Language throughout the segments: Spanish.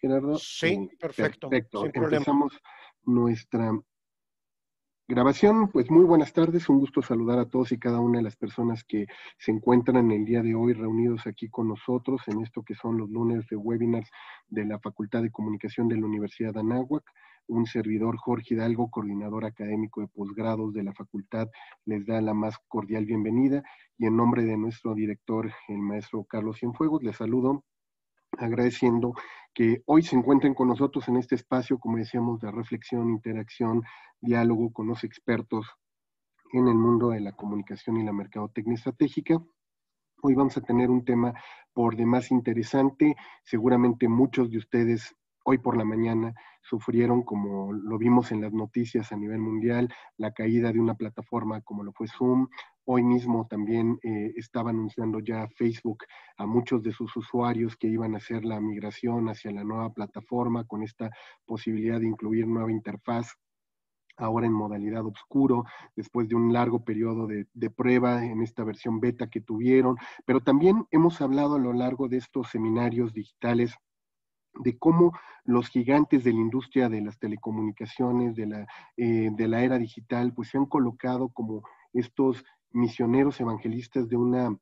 Gerardo? Sí, eh, perfecto. Perfecto. Empezamos nuestra grabación. Pues muy buenas tardes, un gusto saludar a todos y cada una de las personas que se encuentran el día de hoy reunidos aquí con nosotros en esto que son los lunes de webinars de la Facultad de Comunicación de la Universidad de Anáhuac. Un servidor, Jorge Hidalgo, coordinador académico de posgrados de la facultad, les da la más cordial bienvenida y en nombre de nuestro director, el maestro Carlos Cienfuegos, les saludo agradeciendo que hoy se encuentren con nosotros en este espacio, como decíamos, de reflexión, interacción, diálogo con los expertos en el mundo de la comunicación y la mercadotecnia estratégica. Hoy vamos a tener un tema por demás interesante. Seguramente muchos de ustedes hoy por la mañana sufrieron, como lo vimos en las noticias a nivel mundial, la caída de una plataforma como lo fue Zoom, Hoy mismo también eh, estaba anunciando ya Facebook a muchos de sus usuarios que iban a hacer la migración hacia la nueva plataforma con esta posibilidad de incluir nueva interfaz ahora en modalidad oscuro, después de un largo periodo de, prueba en esta versión beta que tuvieron, pero también hemos hablado a lo largo de estos seminarios digitales de cómo los gigantes de la industria de las telecomunicaciones, de la, eh, de la era digital, pues se han colocado como estos misioneros evangelistas de una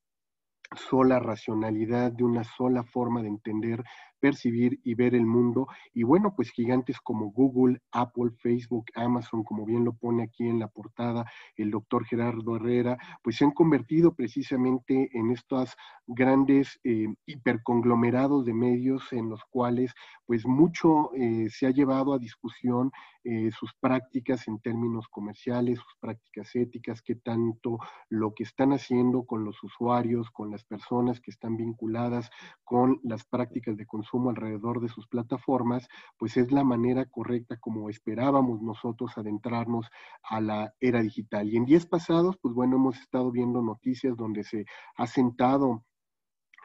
sola racionalidad, de una sola forma de entender percibir y ver el mundo. Y bueno, pues gigantes como Google, Apple, Facebook, Amazon, como bien lo pone aquí en la portada el doctor Gerardo Herrera, pues se han convertido precisamente en estos grandes eh, hiperconglomerados de medios en los cuales pues mucho eh, se ha llevado a discusión eh, sus prácticas en términos comerciales, sus prácticas éticas, qué tanto lo que están haciendo con los usuarios, con las personas que están vinculadas con las prácticas de consumo alrededor de sus plataformas, pues es la manera correcta como esperábamos nosotros adentrarnos a la era digital. Y en días pasados, pues bueno, hemos estado viendo noticias donde se ha sentado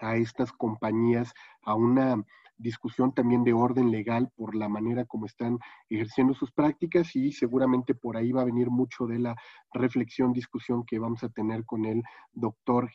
a estas compañías a una discusión también de orden legal por la manera como están ejerciendo sus prácticas y seguramente por ahí va a venir mucho de la reflexión, discusión que vamos a tener con el doctor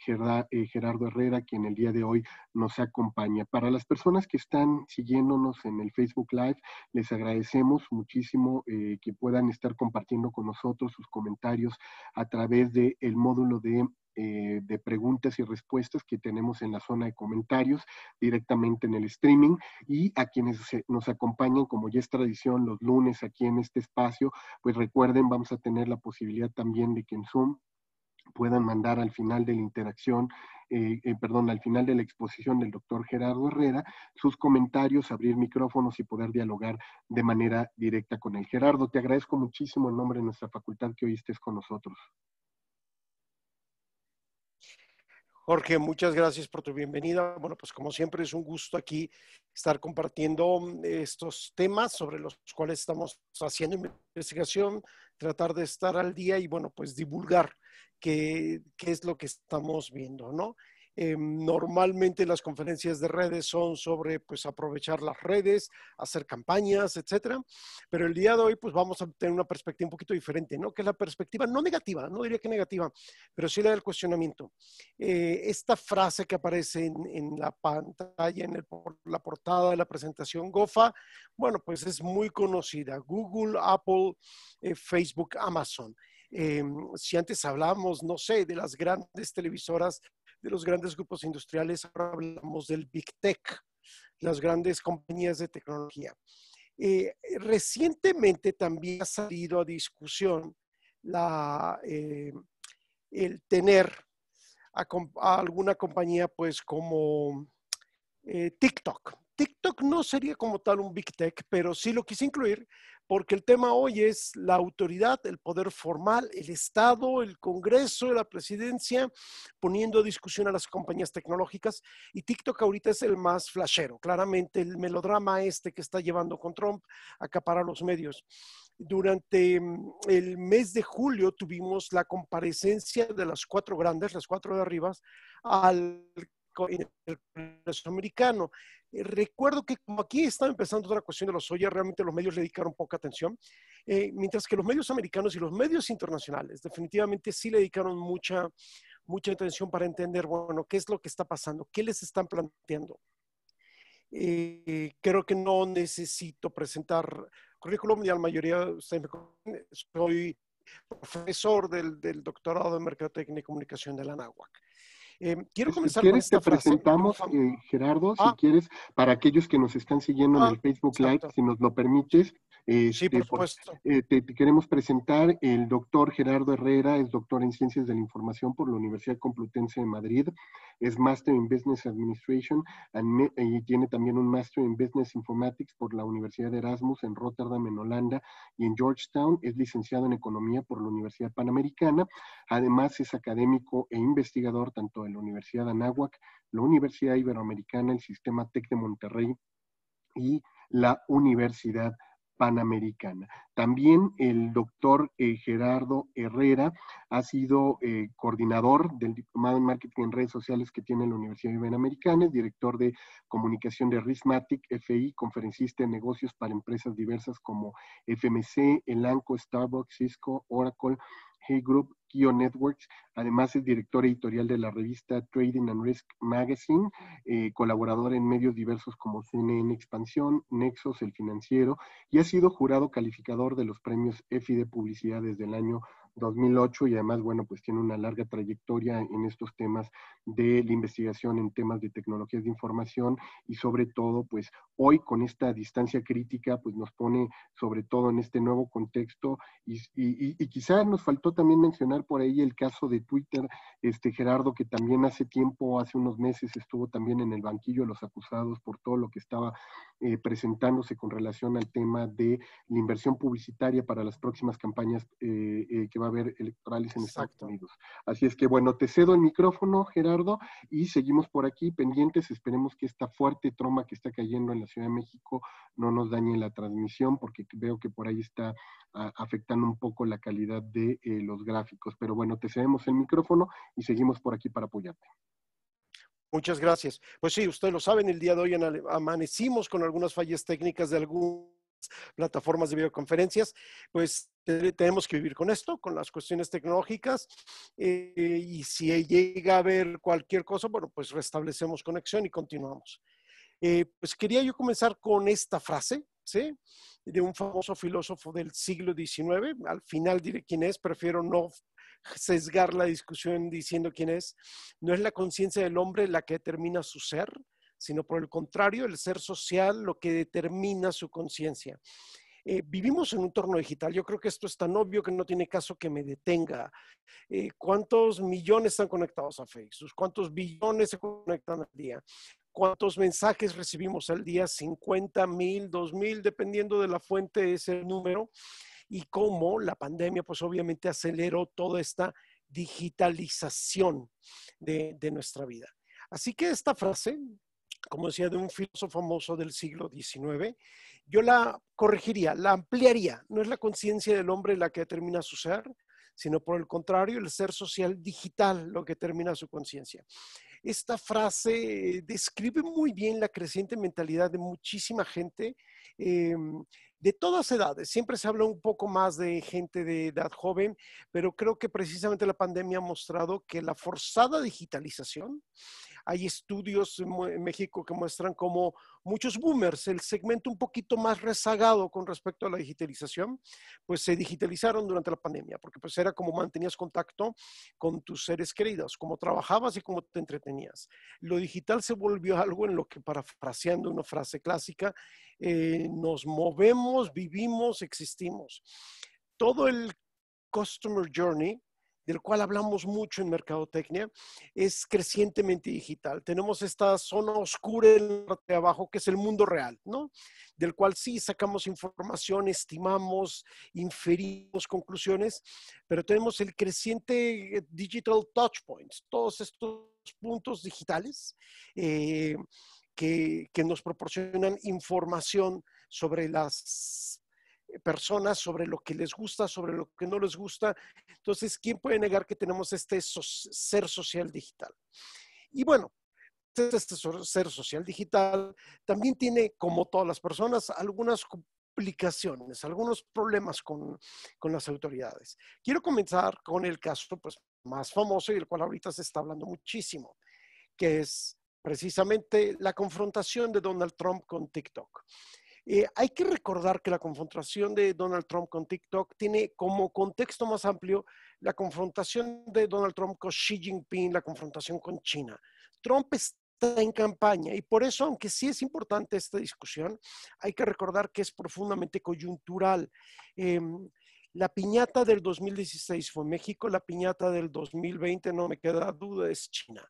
eh, Gerardo Herrera, quien el día de hoy nos acompaña. Para las personas que están siguiéndonos en el Facebook Live, les agradecemos muchísimo eh, que puedan estar compartiendo con nosotros sus comentarios a través del el módulo de eh, de preguntas y respuestas que tenemos en la zona de comentarios directamente en el streaming y a quienes nos acompañan, como ya es tradición, los lunes aquí en este espacio, pues recuerden, vamos a tener la posibilidad también de que en Zoom puedan mandar al final de la interacción, eh, eh, perdón, al final de la exposición del doctor Gerardo Herrera, sus comentarios, abrir micrófonos y poder dialogar de manera directa con el Gerardo, te agradezco muchísimo en nombre de nuestra facultad que hoy estés con nosotros. Jorge, muchas gracias por tu bienvenida. Bueno, pues como siempre es un gusto aquí estar compartiendo mm, estos temas sobre los cuales estamos haciendo investigación, tratar de estar al día y bueno, pues divulgar qué, es lo que estamos viendo, ¿no? Em, normalmente las conferencias de redes son sobre pues, aprovechar las redes, hacer campañas, etcétera. Pero el día de hoy pues, vamos a tener una perspectiva un poquito diferente, ¿no? que es la perspectiva no negativa, no diría que negativa, pero sí la del cuestionamiento. Eh, esta frase que aparece en, la pantalla, en la portada de la presentación GOFA, bueno, pues es muy conocida. Google, Apple, eh, Facebook, Amazon. Em, si antes hablábamos, no sé, de las grandes televisoras de los grandes grupos industriales, ahora hablamos del Big Tech, las grandes compañías de tecnología. Eh, recientemente también ha salido a discusión la, eh, el tener a, alguna compañía pues como eh, TikTok, TikTok no sería como tal un big tech, pero sí lo quise incluir porque el tema hoy es la autoridad, el poder formal, el Estado, el Congreso, la presidencia, poniendo discusión a las compañías tecnológicas. Y TikTok ahorita es el más flashero, claramente el melodrama este que está llevando con Trump acapara los medios. Durante mm, el mes de julio tuvimos la comparecencia de las cuatro grandes, las cuatro de arriba, al el Congreso americano. Eh, recuerdo que como aquí estaba empezando otra cuestión de los oyas realmente los medios le dedicaron poca atención, eh, mientras que los medios americanos y los medios internacionales definitivamente sí le dedicaron mucha, mucha atención para entender, bueno, qué es lo que está pasando, qué les están planteando. Eh, creo que no necesito presentar currículum, ya la mayoría de ustedes me conocen, soy profesor del, doctorado de Mercadotecnia y Comunicación de la NAWAC. Eh, si quieres, te presentamos, eh, Gerardo, si ah. quieres, para aquellos que nos están siguiendo en el ah, Facebook Live, si nos lo permites, sí, por este, supuesto. Eh, te, queremos presentar el doctor Gerardo Herrera, es doctor en Ciencias de la Información por la Universidad Complutense de Madrid, es Master in Business Administration y tiene también un Master in Business Informatics por la Universidad de Erasmus en Rotterdam, en Holanda y en Georgetown, es licenciado en Economía por la Universidad Panamericana, además es académico e investigador tanto en la Universidad de Anáhuac, la Universidad Iberoamericana, el Sistema TEC de Monterrey y la Universidad Panamericana. También el doctor eh, Gerardo Herrera ha sido eh, coordinador del diplomado en marketing en redes sociales que tiene la Universidad Iberoamericana, es director de comunicación de Rismatic FI, conferencista en negocios para empresas diversas como FMC, Elanco, Starbucks, Cisco, Oracle, Hey Group Kio Networks. Además es director editorial de la revista Trading and Risk Magazine, eh, colaborador en medios diversos como CNN Expansión, Nexos, El Financiero, y ha sido jurado calificador de los premios EFI de publicidad desde el año 2008 y además, bueno, pues tiene una larga trayectoria en estos temas de la investigación en temas de tecnologías de información y sobre todo, pues hoy con esta distancia crítica, pues nos pone sobre todo en este nuevo contexto y, y, quizás nos faltó también mencionar por ahí el caso de Twitter, este Gerardo, que también hace tiempo, hace unos meses, estuvo también en el banquillo de los acusados por todo lo que estaba eh, presentándose con relación al tema de la inversión publicitaria para las próximas campañas eh, eh, que va a haber electorales en Estados Unidos. Así es que bueno, te cedo el micrófono, Gerardo y seguimos por aquí pendientes. Esperemos que esta fuerte troma que está cayendo en la Ciudad de México no nos dañe la transmisión porque veo que por ahí está afectando un poco la calidad de eh, los gráficos. Pero bueno, te cedemos el micrófono y seguimos por aquí para apoyarte. Muchas gracias. Pues sí, ustedes lo saben, el día de hoy amanecimos con algunas fallas técnicas de algún plataformas de videoconferencias, pues tenemos que vivir con esto, con las cuestiones tecnológicas, eh, eh, y si llega a haber cualquier cosa, bueno, pues restablecemos conexión y continuamos. Eh, pues quería yo comenzar con esta frase, ¿sí? De un famoso filósofo del siglo XIX, al final diré quién es, prefiero no sesgar la discusión diciendo quién es, no es la conciencia del hombre la que determina su ser, sino por el contrario, el ser social lo que determina su conciencia. Eh, vivimos en un entorno digital. Yo creo que esto es tan obvio que no tiene caso que me detenga. Eh, ¿Cuántos millones están conectados a Facebook? ¿Cuántos billones se conectan al día? ¿Cuántos mensajes recibimos al día? 50 mil, 2 mil, dependiendo de la fuente, es el número. Y cómo la pandemia, pues obviamente aceleró toda esta digitalización de nuestra vida. Así que esta frase, como decía, de un filósofo famoso del siglo XIX, yo la corregiría, la ampliaría. No es la conciencia del hombre la que determina su ser, sino por el contrario, el ser social digital lo que determina su conciencia. Esta frase eh, describe muy bien la creciente mentalidad de muchísima gente eh, de todas edades. Siempre se habla un poco más de gente de edad joven, pero creo que precisamente la pandemia ha mostrado que la forzada digitalización, hay estudios en México que muestran cómo muchos boomers, el segmento un poquito más rezagado con respecto a la digitalización, pues se digitalizaron durante la pandemia, porque pues era como mantenías contacto con tus seres queridos, como trabajabas y como te entretenías. Lo digital se volvió algo en lo que, parafraseando una frase clásica, eh, nos movemos, vivimos, existimos. Todo el customer journey del cual hablamos mucho en mercadotecnia, es crecientemente digital. Tenemos esta zona oscura de abajo que es el mundo real, ¿no? Del cual sí sacamos información, estimamos, inferimos conclusiones, pero tenemos el creciente digital touch points, todos estos puntos digitales eh, que nos proporcionan información sobre las eh, personas sobre lo que les gusta, sobre lo que no les gusta. Entonces, ¿quién puede negar que tenemos este ser social digital? Y bueno, este ser social digital también tiene, como todas las personas, algunas complicaciones, algunos problemas con, las autoridades. Quiero comenzar con el caso pues, más famoso y del cual ahorita se está hablando muchísimo, que es precisamente la confrontación de Donald Trump con TikTok. Eh, hay que recordar que la confrontación de Donald Trump con TikTok tiene como contexto más amplio la confrontación de Donald Trump con Xi Jinping, la confrontación con China. Trump está en campaña y por eso, aunque sí es importante esta discusión, hay que recordar que es profundamente coyuntural. Em, la piñata del 2016 fue México, la piñata del 2020, no me queda duda, es China.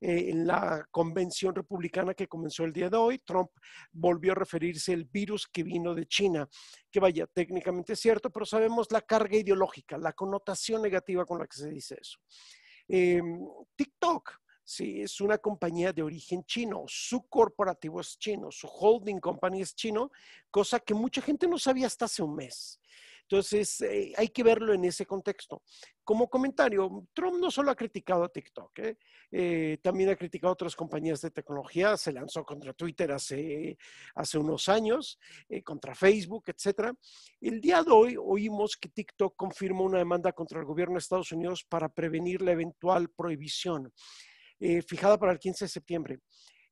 Eh, en la convención republicana que comenzó el día de hoy, Trump volvió a referirse al virus que vino de China, que vaya, técnicamente es cierto, pero sabemos la carga ideológica, la connotación negativa con la que se dice eso. Em, TikTok, Sí, es una compañía de origen chino, su corporativo es chino, su holding company es chino, cosa que mucha gente no sabía hasta hace un mes. Entonces, eh, hay que verlo en ese contexto. Como comentario, Trump no solo ha criticado a TikTok, ¿eh? Eh, también ha criticado a otras compañías de tecnología, se lanzó contra Twitter hace, hace unos años, contra Facebook, etc. El día de hoy oímos que TikTok confirmó una demanda contra el gobierno de Estados Unidos para prevenir la eventual prohibición fijada para el 15 de septiembre.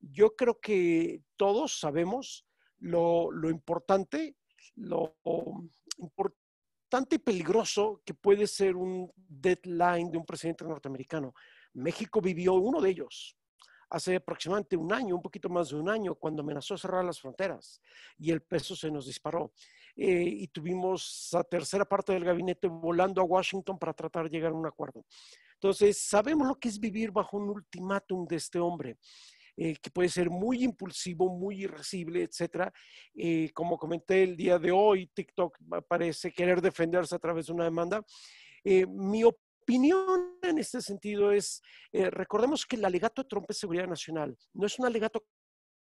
Yo creo que todos sabemos lo, lo importante lo importante peligroso que puede ser un deadline de un presidente norteamericano. México vivió uno de ellos hace aproximadamente un año, un poquito más de un año, cuando amenazó cerrar las fronteras y el peso se nos disparó. Eh, y tuvimos la tercera parte del gabinete volando a Washington para tratar de llegar a un acuerdo. Entonces, sabemos lo que es vivir bajo un ultimátum de este hombre. Eh, que puede ser muy impulsivo, muy irascible, etc. Eh, como comenté el día de hoy, TikTok parece querer defenderse a través de una demanda. Eh, mi opinión en este sentido es, recordemos que el alegato de Trump es seguridad nacional, no es un alegato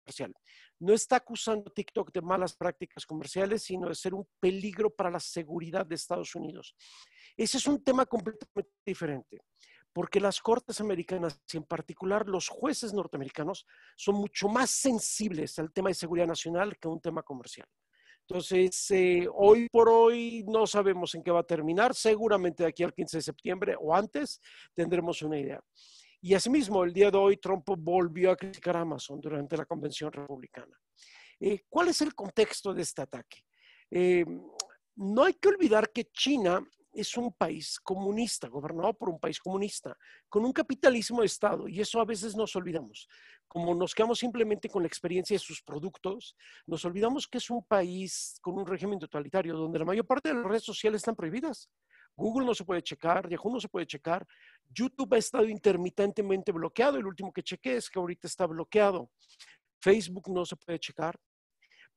comercial. No está acusando TikTok de malas prácticas comerciales, sino de ser un peligro para la seguridad de Estados Unidos. Ese es un tema completamente diferente porque las cortes americanas y en particular los jueces norteamericanos son mucho más sensibles al tema de seguridad nacional que a un tema comercial. Entonces, eh, hoy por hoy no sabemos en qué va a terminar. Seguramente de aquí al 15 de septiembre o antes tendremos una idea. Y asimismo, el día de hoy Trump volvió a criticar a Amazon durante la convención republicana. Eh, ¿Cuál es el contexto de este ataque? Eh, no hay que olvidar que China es un país comunista, gobernado por un país comunista, con un capitalismo de Estado, y eso a veces nos olvidamos. Como nos quedamos simplemente con la experiencia de sus productos, nos olvidamos que es un país con un régimen totalitario donde la mayor parte de las redes sociales están prohibidas. Google no se puede checar, Yahoo no se puede checar, YouTube ha estado intermitentemente bloqueado, el último que chequé es que ahorita está bloqueado. Facebook no se puede checar,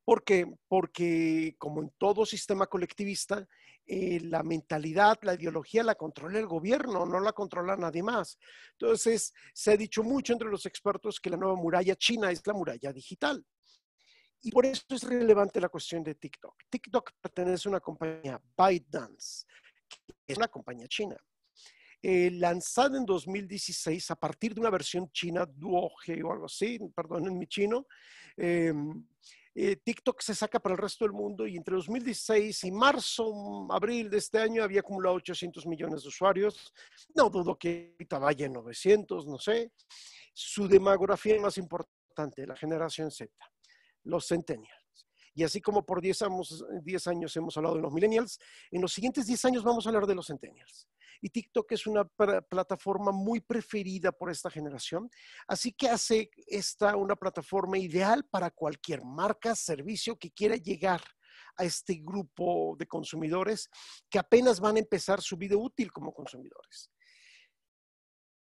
porque, porque como en todo sistema colectivista, eh, la mentalidad, la ideología la controla el gobierno, no la controla nadie más. Entonces, se ha dicho mucho entre los expertos que la nueva muralla china es la muralla digital. Y por eso es relevante la cuestión de TikTok. TikTok pertenece a una compañía, ByteDance, que es una compañía china. Eh, lanzada en 2016 a partir de una versión china, Duoge o algo así, perdón en mi chino, eh, eh, TikTok se saca para el resto del mundo y entre 2016 y marzo, mm, abril de este año había acumulado 800 millones de usuarios. No dudo que ahorita vaya en 900, no sé. Su demografía más importante, la generación Z, los centennials. Y así como por 10 años, hemos hablado de los millennials, en los siguientes 10 años vamos a hablar de los centennials y TikTok es una plataforma muy preferida por esta generación, así que hace esta una plataforma ideal para cualquier marca, servicio que quiera llegar a este grupo de consumidores que apenas van a empezar su vida útil como consumidores.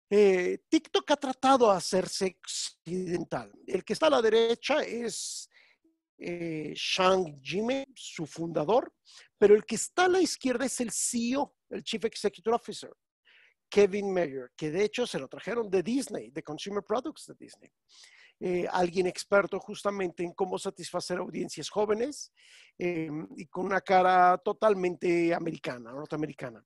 Eh, TikTok ha tratado de hacerse occidental. El que está a la derecha es eh, Shang su fundador, pero el que está a la izquierda es el CEO, el Chief Executive Officer, Kevin Mayer, que de hecho se lo trajeron de Disney, de Consumer Products de Disney. Eh, alguien experto justamente en cómo satisfacer audiencias jóvenes eh, y con una cara totalmente americana, norteamericana.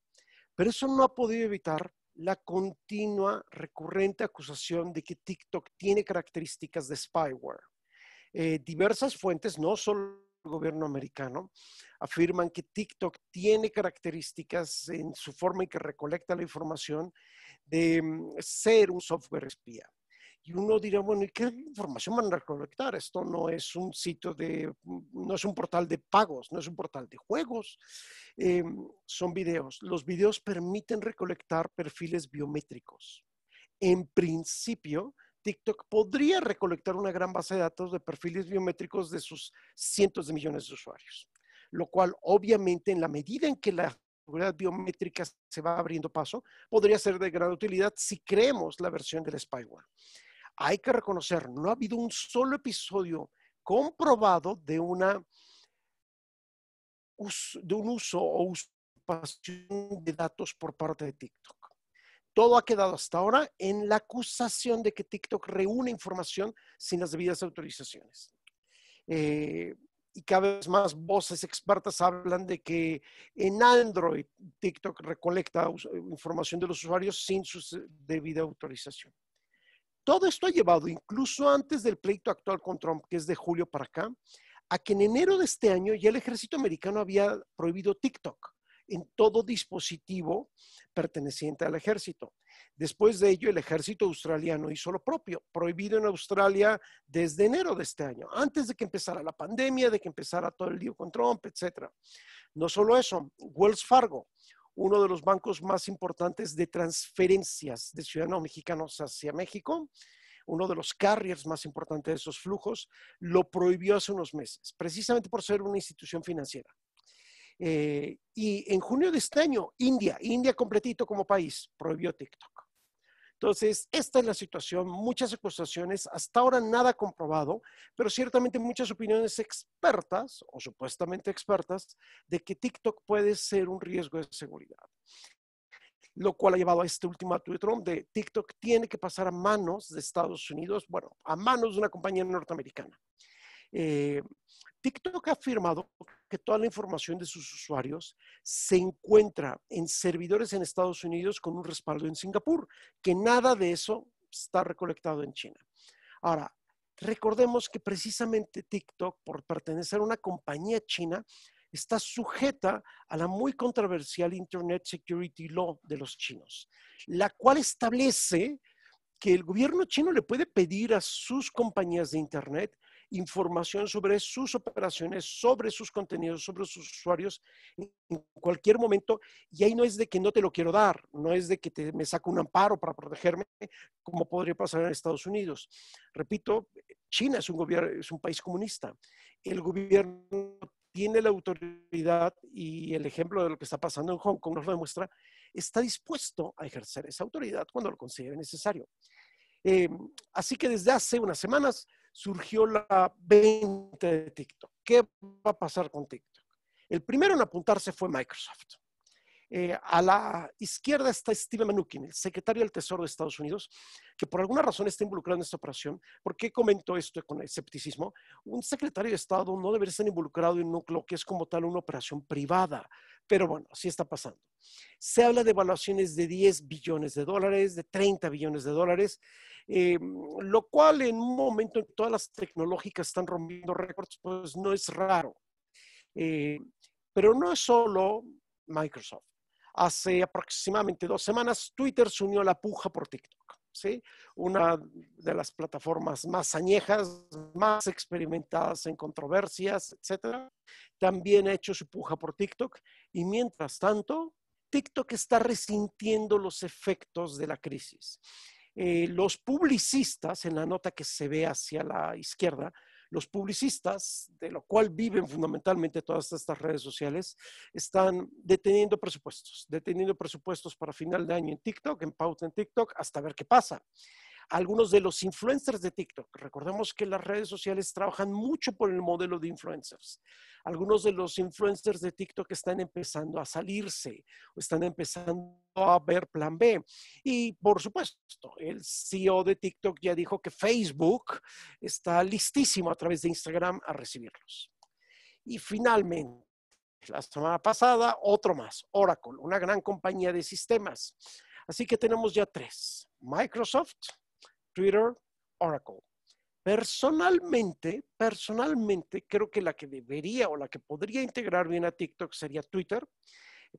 Pero eso no ha podido evitar la continua, recurrente acusación de que TikTok tiene características de spyware. Eh, diversas fuentes, no solo el gobierno americano, afirman que TikTok tiene características en su forma y que recolecta la información de mm, ser un software espía. Y uno dirá, bueno, ¿y qué información van a recolectar? Esto no es un sitio de, mm, no es un portal de pagos, no es un portal de juegos, em, son videos. Los videos permiten recolectar perfiles biométricos. En principio, TikTok podría recolectar una gran base de datos de perfiles biométricos de sus cientos de millones de usuarios, lo cual obviamente en la medida en que la seguridad biométrica se va abriendo paso, podría ser de gran utilidad si creemos la versión del spyware. Hay que reconocer, no ha habido un solo episodio comprobado de, una, de un uso o uso de datos por parte de TikTok. Todo ha quedado hasta ahora en la acusación de que TikTok reúne información sin las debidas autorizaciones. Eh, y cada vez más voces expertas hablan de que en Android TikTok recolecta información de los usuarios sin su eh, debida autorización. Todo esto ha llevado, incluso antes del pleito actual con Trump, que es de julio para acá, a que en enero de este año ya el ejército americano había prohibido TikTok en todo dispositivo perteneciente al ejército. Después de ello, el ejército australiano hizo lo propio, prohibido en Australia desde enero de este año, antes de que empezara la pandemia, de que empezara todo el lío con Trump, etc. No solo eso, Wells Fargo, uno de los bancos más importantes de transferencias de ciudadanos mexicanos hacia México, uno de los carriers más importantes de esos flujos, lo prohibió hace unos meses, precisamente por ser una institución financiera. Eh, y en junio de este año, India, India completito como país, prohibió TikTok. Entonces, esta es la situación, muchas acusaciones, hasta ahora nada comprobado, pero ciertamente muchas opiniones expertas o supuestamente expertas de que TikTok puede ser un riesgo de seguridad. Lo cual ha llevado a este último de Trump de TikTok tiene que pasar a manos de Estados Unidos, bueno, a manos de una compañía norteamericana. Eh, TikTok ha afirmado que toda la información de sus usuarios se encuentra en servidores en Estados Unidos con un respaldo en Singapur, que nada de eso está recolectado en China. Ahora, recordemos que precisamente TikTok, por pertenecer a una compañía china, está sujeta a la muy controversial Internet Security Law de los chinos, la cual establece que el gobierno chino le puede pedir a sus compañías de Internet información sobre sus operaciones, sobre sus contenidos, sobre sus usuarios en cualquier momento. Y ahí no es de que no te lo quiero dar, no es de que me saco un amparo para protegerme, como podría pasar en Estados Unidos. Repito, China es un, gobierno, es un país comunista. El gobierno tiene la autoridad y el ejemplo de lo que está pasando en Hong Kong nos lo demuestra, está dispuesto a ejercer esa autoridad cuando lo considere necesario. Em, así que desde hace unas semanas surgió la venta de TikTok. ¿Qué va a pasar con TikTok? El primero en apuntarse fue Microsoft. Eh, a la izquierda está Steve Mnuchin, el secretario del Tesoro de Estados Unidos, que por alguna razón está involucrado en esta operación. ¿Por qué comento esto con escepticismo? Un secretario de Estado no debería estar involucrado en un lo que es como tal una operación privada, pero bueno, así está pasando. Se habla de evaluaciones de 10 billones de dólares, de 30 billones de dólares. Eh, lo cual en un momento en que todas las tecnológicas están rompiendo récords, pues no es raro. Eh, pero no es solo Microsoft. Hace aproximadamente dos semanas Twitter se unió a la puja por TikTok, ¿sí? una de las plataformas más añejas, más experimentadas en controversias, etc. También ha hecho su puja por TikTok y mientras tanto, TikTok está resintiendo los efectos de la crisis. Eh, los publicistas, en la nota que se ve hacia la izquierda, los publicistas, de lo cual viven fundamentalmente todas estas redes sociales, están deteniendo presupuestos, deteniendo presupuestos para final de año en TikTok, en pauta en TikTok, hasta ver qué pasa algunos de los influencers de TikTok. Recordemos que las redes sociales trabajan mucho por el modelo de influencers. Algunos de los influencers de TikTok están empezando a salirse o están empezando a ver plan B. Y por supuesto, el CEO de TikTok ya dijo que Facebook está listísimo a través de Instagram a recibirlos. Y finalmente, la semana pasada, otro más, Oracle, una gran compañía de sistemas. Así que tenemos ya tres, Microsoft, Twitter, Oracle. Personalmente, personalmente, creo que la que debería o la que podría integrar bien a TikTok sería Twitter,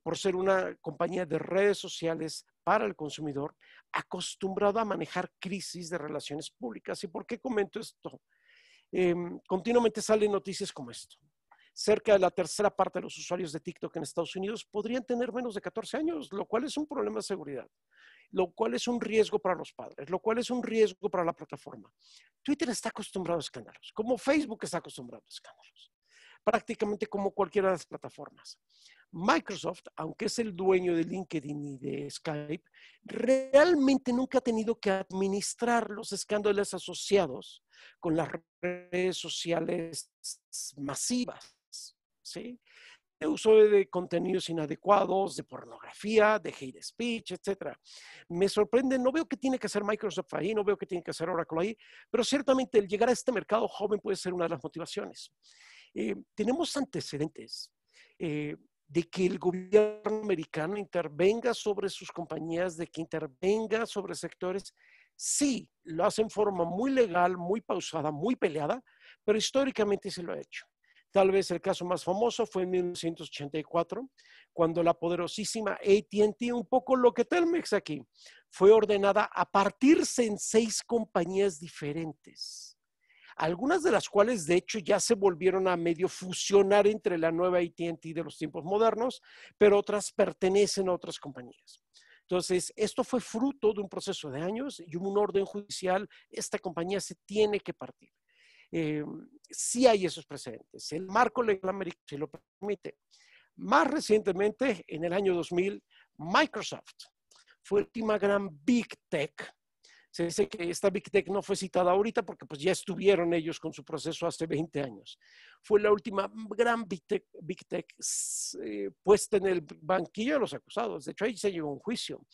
por ser una compañía de redes sociales para el consumidor, acostumbrada a manejar crisis de relaciones públicas. ¿Y por qué comento esto? Em, continuamente salen noticias como esto cerca de la tercera parte de los usuarios de TikTok en Estados Unidos podrían tener menos de 14 años, lo cual es un problema de seguridad, lo cual es un riesgo para los padres, lo cual es un riesgo para la plataforma. Twitter está acostumbrado a escándalos, como Facebook está acostumbrado a escándalos, prácticamente como cualquiera de las plataformas. Microsoft, aunque es el dueño de LinkedIn y de Skype, realmente nunca ha tenido que administrar los escándalos asociados con las redes sociales masivas. ¿sí? De uso de contenidos inadecuados, de pornografía, de hate speech, etc. Me sorprende, no veo que tiene que hacer Microsoft ahí, no veo que tiene que hacer Oracle ahí, pero ciertamente el llegar a este mercado joven puede ser una de las motivaciones. Eh, tenemos antecedentes. Eh, de que el gobierno americano intervenga sobre sus compañías, de que intervenga sobre sectores. Sí, lo hace en forma muy legal, muy pausada, muy peleada, pero históricamente se lo ha hecho. Tal vez el caso más famoso fue en 1984, cuando la poderosísima ATT, un poco lo que Telmex aquí, fue ordenada a partirse en seis compañías diferentes, algunas de las cuales de hecho ya se volvieron a medio fusionar entre la nueva ATT de los tiempos modernos, pero otras pertenecen a otras compañías. Entonces, esto fue fruto de un proceso de años y un orden judicial, esta compañía se tiene que partir eh, sí hay esos precedentes. El marco legal americano se lo permite. Más recientemente, en el año 2000, Microsoft fue la última gran Big Tech. Se dice que esta Big Tech no fue citada ahorita porque pues ya estuvieron ellos con su proceso hace 20 años. Fue la última gran Big Tech, eh, puesta en el banquillo de los acusados. De hecho, ahí se a un juicio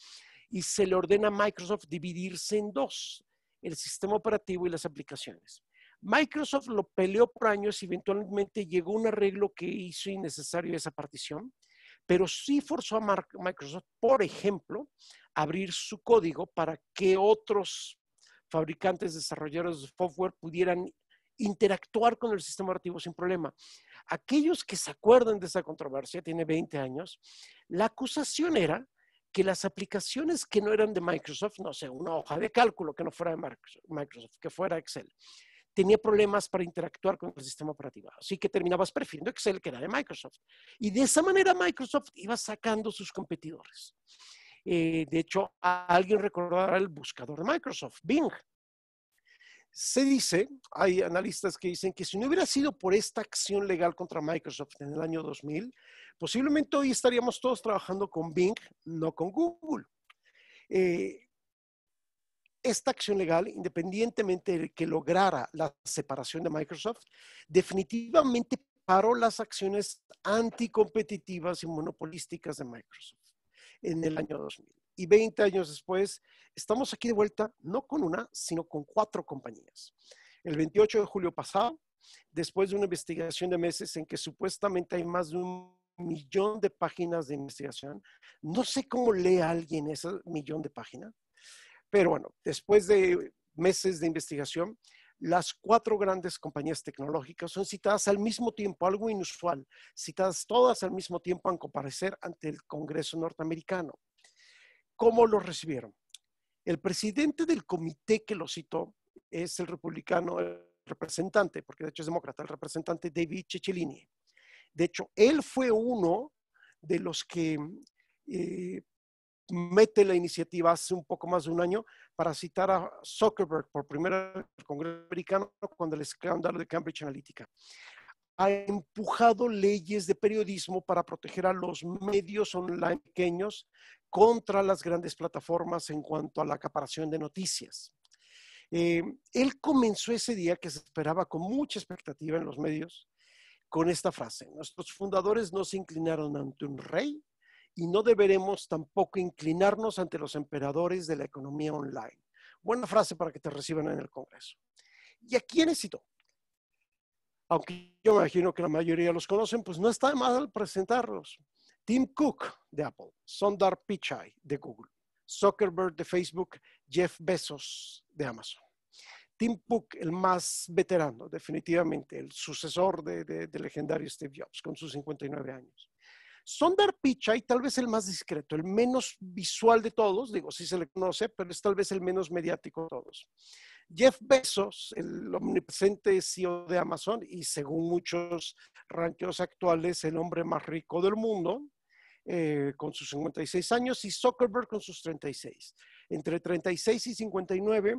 y se le ordena a Microsoft dividirse en dos, el sistema operativo y las aplicaciones. Microsoft lo peleó por años y eventualmente llegó un arreglo que hizo innecesario esa partición, pero sí forzó a Microsoft, por ejemplo, a abrir su código para que otros fabricantes, desarrolladores de software pudieran interactuar con el sistema operativo sin problema. Aquellos que se acuerdan de esa controversia, tiene 20 años, la acusación era que las aplicaciones que no eran de Microsoft, no sé, una hoja de cálculo que no fuera de Microsoft, que fuera Excel, tenía problemas para interactuar con el sistema operativo. Así que terminabas prefiriendo Excel, que era de Microsoft. Y de esa manera Microsoft iba sacando sus competidores. Eh, de hecho, alguien recordará el buscador de Microsoft, Bing. Se dice, hay analistas que dicen que si no hubiera sido por esta acción legal contra Microsoft en el año 2000, posiblemente hoy estaríamos todos trabajando con Bing, no con Google. Eh, esta acción legal, independientemente de que lograra la separación de Microsoft, definitivamente paró las acciones anticompetitivas y monopolísticas de Microsoft en el año 2000. Y 20 años después, estamos aquí de vuelta, no con una, sino con cuatro compañías. El 28 de julio pasado, después de una investigación de meses en que supuestamente hay más de un millón de páginas de investigación, no sé cómo lee alguien ese millón de páginas pero bueno, después de meses de investigación, las cuatro grandes compañías tecnológicas son citadas al mismo tiempo, algo inusual, citadas todas al mismo tiempo a comparecer ante el Congreso norteamericano. ¿Cómo lo recibieron? El presidente del comité que lo citó es el republicano el representante, porque de hecho es demócrata, el representante David Cicilline. De hecho, él fue uno de los que eh, mete la iniciativa hace un poco más de un año para citar a Zuckerberg por primera vez en el Congreso americano cuando el escándalo de Cambridge Analytica. Ha empujado leyes de periodismo para proteger a los medios online pequeños contra las grandes plataformas en cuanto a la acaparación de noticias. Eh, él comenzó ese día que se esperaba con mucha expectativa en los medios con esta frase, nuestros fundadores no se inclinaron ante un rey, y no deberemos tampoco inclinarnos ante los emperadores de la economía online. Buena frase para que te reciban en el Congreso. ¿Y a quiénes citó? Aunque yo imagino que la mayoría los conocen, pues no está mal presentarlos. Tim Cook de Apple, Sundar Pichai de Google, Zuckerberg de Facebook, Jeff Bezos de Amazon. Tim Cook, el más veterano, definitivamente, el sucesor del legendario Steve Jobs, con sus 59 años. Sondar Pichai, tal vez el más discreto, el menos visual de todos, digo, sí se le conoce, pero es tal vez el menos mediático de todos. Jeff Bezos, el omnipresente CEO de Amazon y según muchos ranqueos actuales, el hombre más rico del mundo, eh, con sus 56 años, y Zuckerberg con sus 36 entre 36 y 59.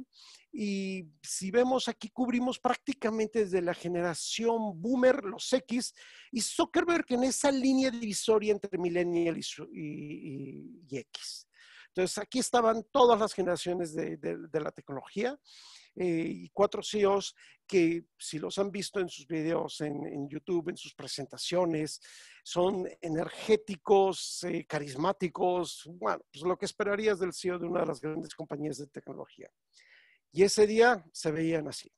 Y si vemos aquí, cubrimos prácticamente desde la generación boomer, los X, y Zuckerberg en esa línea divisoria entre millennial y, X. Entonces, aquí estaban todas las generaciones de la tecnología eh, y cuatro CEOs que si los han visto en sus videos, en, YouTube, en sus presentaciones, son energéticos, eh, carismáticos, bueno, pues lo que esperarías del CEO de una de las grandes compañías de tecnología. Y ese día se veían así.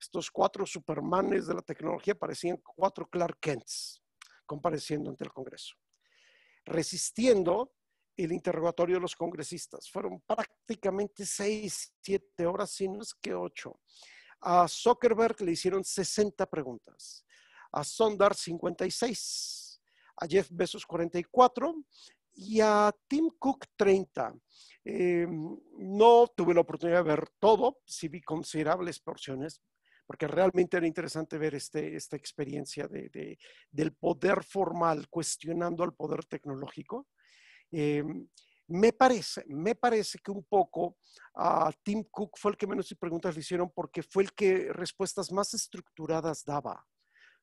Estos cuatro supermanes de la tecnología parecían cuatro Clark Kents compareciendo ante el Congreso, resistiendo el interrogatorio de los congresistas. Fueron prácticamente seis, siete horas, si no es que ocho. A Zuckerberg le hicieron 60 preguntas, a Sondar 56, a Jeff Bezos 44 y a Tim Cook 30. Em, no tuve la oportunidad de ver todo, sí vi considerables porciones, porque realmente era interesante ver este, esta experiencia de, del poder formal cuestionando al poder tecnológico. Eh, me parece, me parece que un poco a ah, Tim Cook fue el que menos preguntas le hicieron porque fue el que respuestas más estructuradas daba.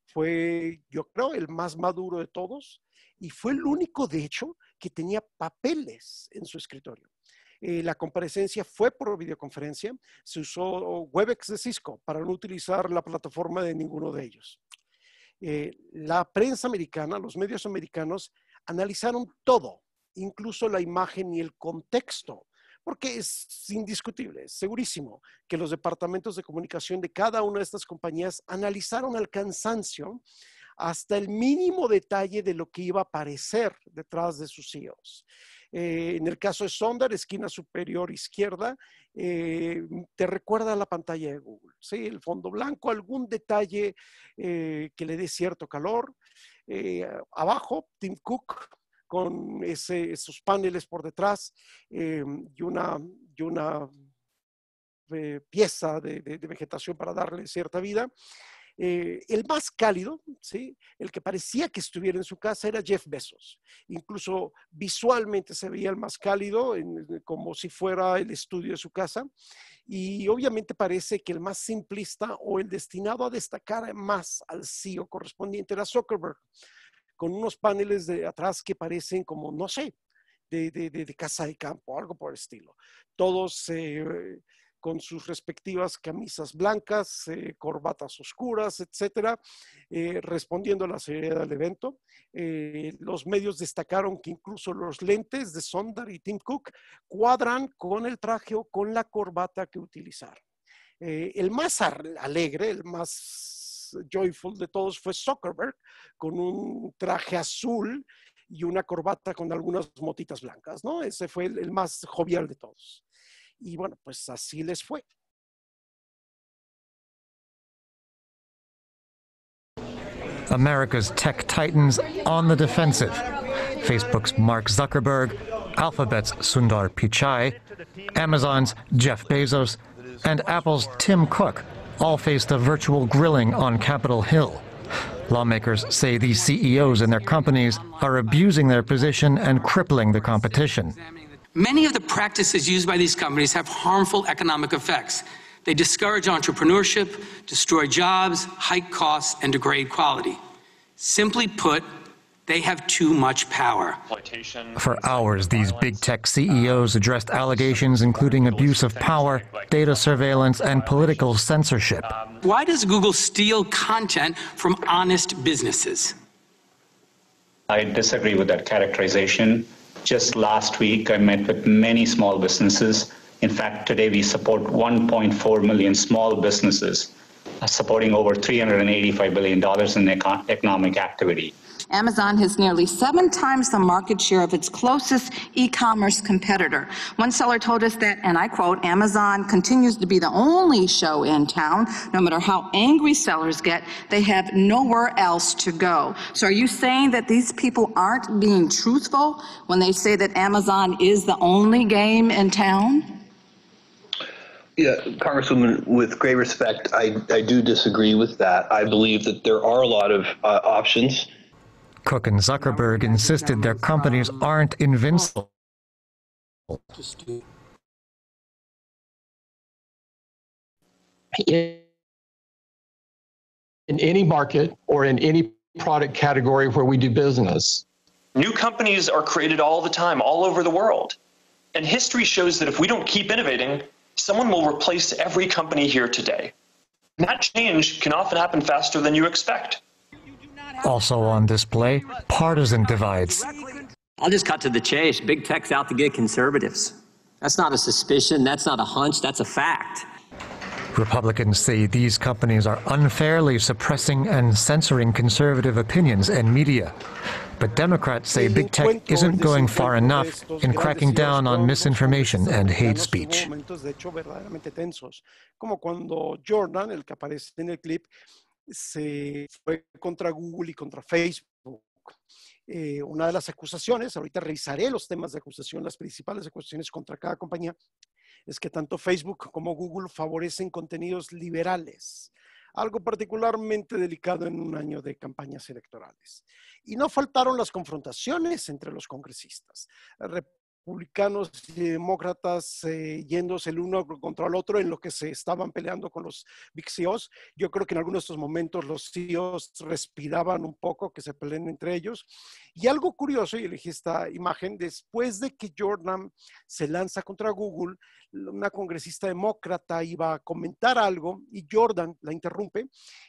Fue, yo creo, el más maduro de todos y fue el único, de hecho, que tenía papeles en su escritorio. Eh, la comparecencia fue por videoconferencia, se usó Webex de Cisco para no utilizar la plataforma de ninguno de ellos. Eh, la prensa americana, los medios americanos, analizaron todo incluso la imagen y el contexto, porque es indiscutible, es segurísimo que los departamentos de comunicación de cada una de estas compañías analizaron al cansancio hasta el mínimo detalle de lo que iba a aparecer detrás de sus CEOs. Eh, en el caso de Sonder, esquina superior izquierda, eh, te recuerda la pantalla de Google, ¿sí? el fondo blanco, algún detalle eh, que le dé cierto calor. abajo, Tim Cook, con esos paneles por detrás eh, y una, y una eh, pieza de, vegetación para darle cierta vida. Eh, el más cálido, ¿sí? el que parecía que estuviera en su casa, era Jeff Bezos. Incluso visualmente se veía el más cálido, como si fuera el estudio de su casa. Y obviamente parece que el más simplista o el destinado a destacar más al CEO correspondiente era Zuckerberg con unos paneles de atrás que parecen como, no sé, de, casa de campo, algo por el estilo. Todos eh, con sus respectivas camisas blancas, eh, corbatas oscuras, etcétera, eh, respondiendo a la seriedad del evento. los medios destacaron que incluso los lentes de Sonder y Tim Cook cuadran con el traje o con la corbata que utilizar el más alegre, el más joyful de todos fue Zuckerberg, con un traje azul y una corbata con algunas motitas blancas, ¿no? Ese fue el, el más jovial de todos. Y bueno, pues así les fue. America's tech titans on the defensive. Facebook's Mark Zuckerberg, Alphabet's Sundar Pichai, Amazon's Jeff Bezos, and Apple's Tim Cook all faced a virtual grilling on Capitol Hill. Lawmakers say these CEOs and their companies are abusing their position and crippling the competition. Many of the practices used by these companies have harmful economic effects. They discourage entrepreneurship, destroy jobs, hike costs, and degrade quality. Simply put, they have too much power. For hours, these big tech um, CEOs addressed allegations including abuse of power, data surveillance, and political censorship. Um, Why does Google steal content from honest businesses? I disagree with that characterization. Just last week, I met with many small businesses. In fact, today we support 1.4 million small businesses, supporting over $385 billion in economic activity. Amazon has nearly seven times the market share of its closest e-commerce competitor. One seller told us that, and I quote, Amazon continues to be the only show in town. No matter how angry sellers get, they have nowhere else to go. So are you saying that these people aren't being truthful when they say that Amazon is the only game in town? Yeah, Congresswoman, with great respect, I, I do disagree with that. I believe that there are a lot of uh, options Cook and Zuckerberg insisted their companies aren't invincible. In any market or in any product category where we do business. New companies are created all the time, all over the world. And history shows that if we don't keep innovating, someone will replace every company here today. And that change can often happen faster than you expect. Also on display, partisan divides. I'll just cut to the chase. Big tech's out to get conservatives. That's not a suspicion, that's not a hunch, that's a fact. Republicans say these companies are unfairly suppressing and censoring conservative opinions and media. But Democrats say big tech isn't going far enough in cracking down on misinformation and hate speech. se fue contra Google y contra Facebook. Eh, una de las acusaciones, ahorita revisaré los temas de acusación, las principales acusaciones contra cada compañía, es que tanto Facebook como Google favorecen contenidos liberales, algo particularmente delicado en un año de campañas electorales. Y no faltaron las confrontaciones entre los congresistas republicanos y demócratas eh, yéndose el uno contra el otro en lo que se estaban peleando con los Big CEOs. Yo creo que en algunos de estos momentos los CEOs respiraban un poco que se peleen entre ellos. Y algo curioso, y elegí esta imagen, después de que Jordan se lanza contra Google, una congresista demócrata iba a comentar algo y Jordan la interrumpe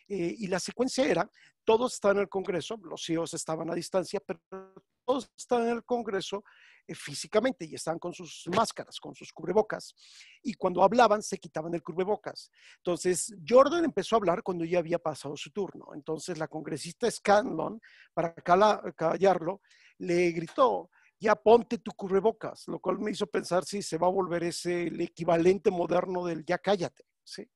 eh, y la secuencia era, todos están en el Congreso, los CEOs estaban a distancia, pero todos estaban en el Congreso eh, físicamente y estaban con sus máscaras, con sus cubrebocas, y cuando hablaban se quitaban el cubrebocas. Entonces, Jordan empezó a hablar cuando ya había pasado su turno. Entonces, la congresista Scanlon, para callarlo, le gritó, ya ponte tu cubrebocas, lo cual me hizo pensar si se va a volver ese el equivalente moderno del ya cállate. ¿sí?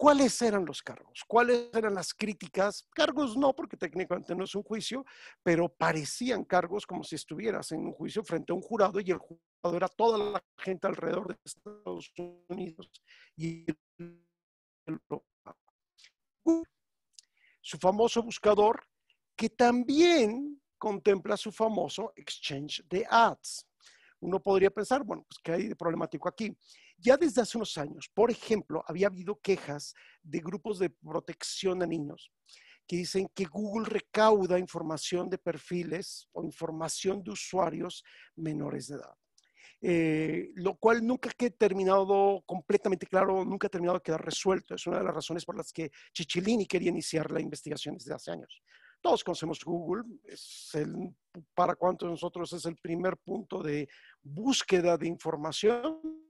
¿Cuáles eran los cargos? ¿Cuáles eran las críticas? Cargos no, porque técnicamente no es un juicio, pero parecían cargos como si estuvieras en un juicio frente a un jurado y el jurado era toda la gente alrededor de Estados Unidos. Y su famoso buscador, que también contempla su famoso exchange de ads. Uno podría pensar, bueno, pues ¿qué hay de problemático aquí? Ya desde hace unos años, por ejemplo, había habido quejas de grupos de protección a niños que dicen que Google recauda información de perfiles o información de usuarios menores de edad. Eh, lo cual nunca ha terminado completamente claro, nunca ha terminado de quedar resuelto. Es una de las razones por las que Chichilini quería iniciar la investigación desde hace años. Todos conocemos Google, es para cuántos de nosotros es el primer punto de búsqueda de información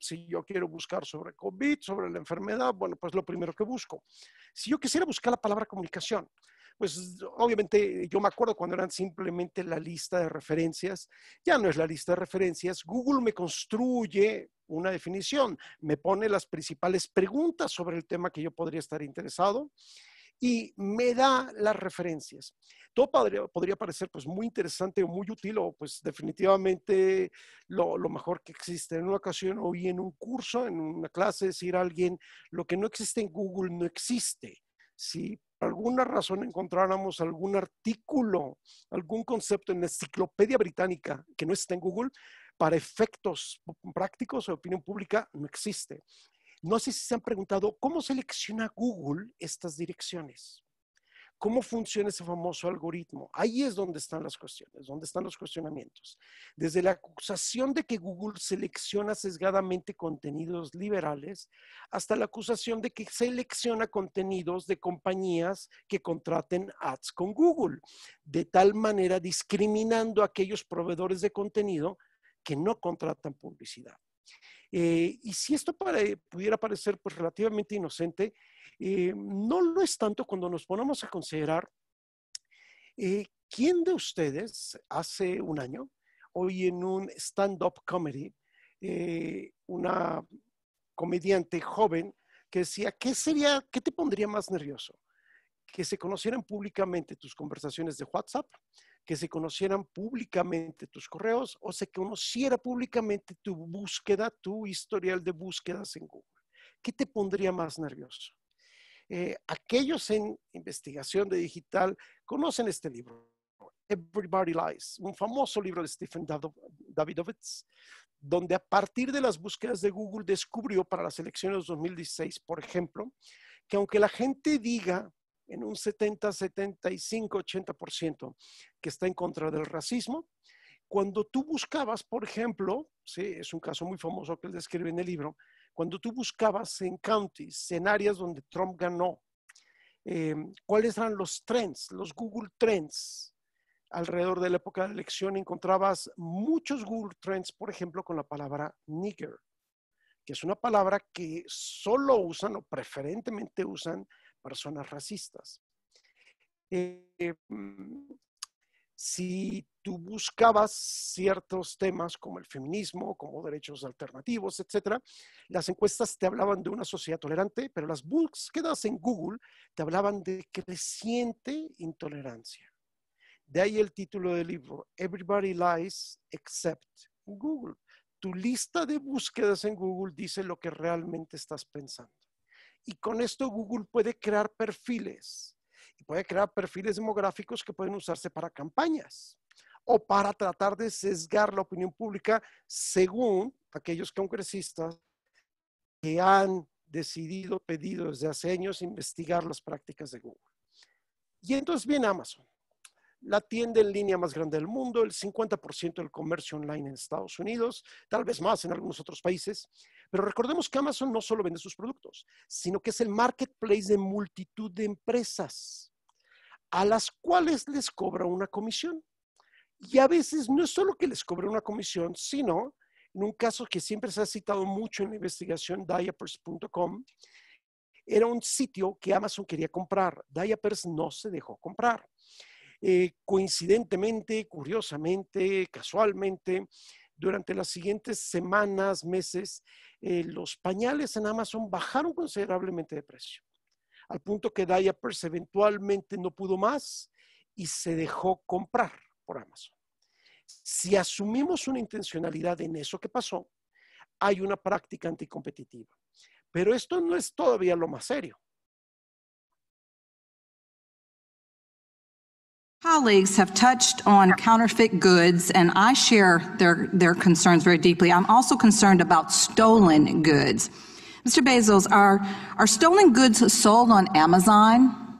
si yo quiero buscar sobre COVID, sobre la enfermedad, bueno, pues lo primero que busco. Si yo quisiera buscar la palabra comunicación, pues obviamente yo me acuerdo cuando eran simplemente la lista de referencias, ya no es la lista de referencias, Google me construye una definición, me pone las principales preguntas sobre el tema que yo podría estar interesado y me da las referencias. Todo podría, parecer pues muy interesante o muy útil o pues definitivamente lo, mejor que existe. En una ocasión o en un curso, en una clase, decir a alguien, lo que no existe en Google no existe. Si por alguna razón encontráramos algún artículo, algún concepto en la enciclopedia británica que no está en Google, para efectos prácticos de opinión pública no existe. No sé si se han preguntado cómo selecciona Google estas direcciones. ¿Cómo funciona ese famoso algoritmo? Ahí es donde están las cuestiones, donde están los cuestionamientos. Desde la acusación de que Google selecciona sesgadamente contenidos liberales hasta la acusación de que selecciona contenidos de compañías que contraten ads con Google, de tal manera discriminando a aquellos proveedores de contenido que no contratan publicidad. Eh, y si esto pudiera parecer pues, relativamente inocente, eh, no lo es tanto cuando nos ponemos a considerar eh, quién de ustedes hace un año, hoy en un stand-up comedy, una comediante joven que decía, ¿qué sería, qué te pondría más nervioso? Que se conocieran públicamente tus conversaciones de WhatsApp que se conocieran públicamente tus correos o se conociera públicamente tu búsqueda, tu historial de búsquedas en Google. ¿Qué te pondría más nervioso? Eh, aquellos en investigación de digital conocen este libro, Everybody Lies, un famoso libro de Stephen Davidovitz, donde a partir de las búsquedas de Google descubrió para las elecciones de 2016, por ejemplo, que aunque la gente diga en un 70, 75, 80% que está en contra del racismo. Cuando tú buscabas, por ejemplo, ¿sí? es un caso muy famoso que él describe en el libro, cuando tú buscabas en counties, en áreas donde Trump ganó, em, cuáles eran los trends, los Google Trends. Alrededor de la época de la elección encontrabas muchos Google Trends, por ejemplo, con la palabra nigger, que es una palabra que solo usan o preferentemente usan personas racistas. Eh, mm, si tú buscabas ciertos temas como el feminismo, como derechos alternativos, etcétera, las encuestas te hablaban de una sociedad tolerante, pero las búsquedas en Google te hablaban de creciente intolerancia. De ahí el título del libro, Everybody Lies Except Google. Tu lista de búsquedas en Google dice lo que realmente estás pensando. Y con esto Google puede crear perfiles y puede crear perfiles demográficos que pueden usarse para campañas o para tratar de sesgar la opinión pública según aquellos congresistas que han decidido, pedido desde hace años investigar las prácticas de Google. Y entonces viene Amazon, la tienda en línea más grande del mundo, el 50% del comercio online en Estados Unidos, tal vez más en algunos otros países, pero recordemos que Amazon no solo vende sus productos, sino que es el marketplace de multitud de empresas a las cuales les cobra una comisión. Y a veces no es solo que les cobra una comisión, sino en un caso que siempre se ha citado mucho en la investigación, diapers.com, era un sitio que Amazon quería comprar. Diapers no se dejó comprar. Eh, coincidentemente, curiosamente, casualmente, durante las siguientes semanas, meses, eh, los pañales en Amazon bajaron considerablemente de precio, al punto que Diapers eventualmente no pudo más y se dejó comprar por Amazon. Si asumimos una intencionalidad en eso que pasó, hay una práctica anticompetitiva. Pero esto no es todavía lo más serio. colleagues have touched on counterfeit goods, and I share their, their concerns very deeply. I'm also concerned about stolen goods. Mr. Bezos, are, are stolen goods sold on Amazon?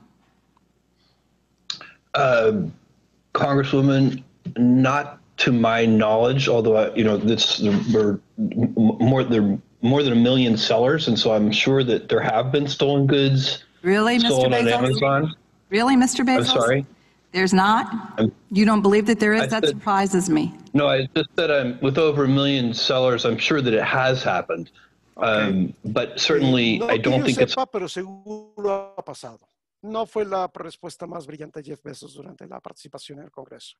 Uh, Congresswoman, not to my knowledge, although I, you know this, there more there more than a million sellers, and so I'm sure that there have been stolen goods. Really, sold Mr. on Amazon. Really, Mr. Bezos? I'm sorry. There's not? You don't believe that there is? I that said, surprises me. No, I just said I'm with over a million sellers. I'm sure that it has happened, okay. um, but certainly no, I don't think it's. pero seguro ha pasado. no fue la respuesta más brillante de Jeff Bezos durante la participación en el Congreso.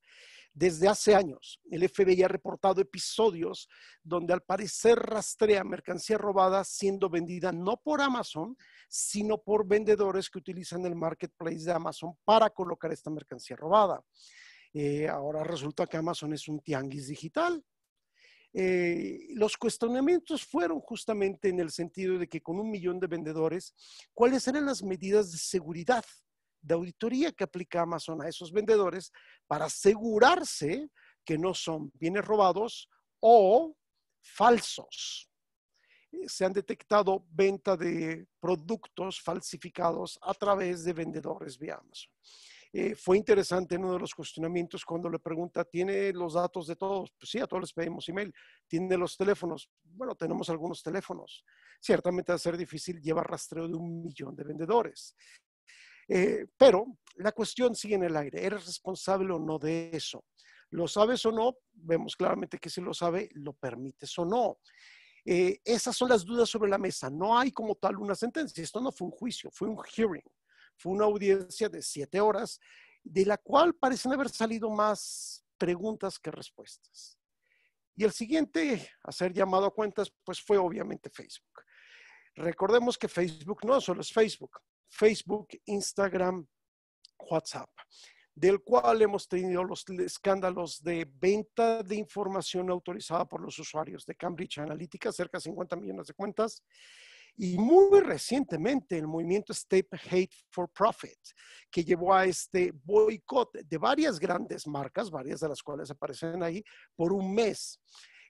Desde hace años, el FBI ha reportado episodios donde al parecer rastrea mercancía robada siendo vendida no por Amazon, sino por vendedores que utilizan el marketplace de Amazon para colocar esta mercancía robada. Eh, ahora resulta que Amazon es un tianguis digital, eh, los cuestionamientos fueron justamente en el sentido de que con un millón de vendedores, ¿cuáles eran las medidas de seguridad, de auditoría que aplica Amazon a esos vendedores para asegurarse que no son bienes robados o falsos? Eh, se han detectado venta de productos falsificados a través de vendedores vía Amazon. Eh, fue interesante en uno de los cuestionamientos cuando le pregunta, ¿tiene los datos de todos? Pues sí, a todos les pedimos email. ¿Tiene los teléfonos? Bueno, tenemos algunos teléfonos. Ciertamente va a ser difícil llevar rastreo de un millón de vendedores. Eh, pero la cuestión sigue en el aire. ¿Eres responsable o no de eso? ¿Lo sabes o no? Vemos claramente que si lo sabe, lo permites o no. Eh, esas son las dudas sobre la mesa. No hay como tal una sentencia. Esto no fue un juicio, fue un hearing. Fue una audiencia de siete horas, de la cual parecen haber salido más preguntas que respuestas. Y el siguiente a ser llamado a cuentas, pues fue obviamente Facebook. Recordemos que Facebook no solo es Facebook, Facebook, Instagram, WhatsApp, del cual hemos tenido los escándalos de venta de información autorizada por los usuarios de Cambridge Analytica, cerca de 50 millones de cuentas, y muy recientemente el movimiento Step Hate for Profit, que llevó a este boicot de varias grandes marcas, varias de las cuales aparecen ahí, por un mes.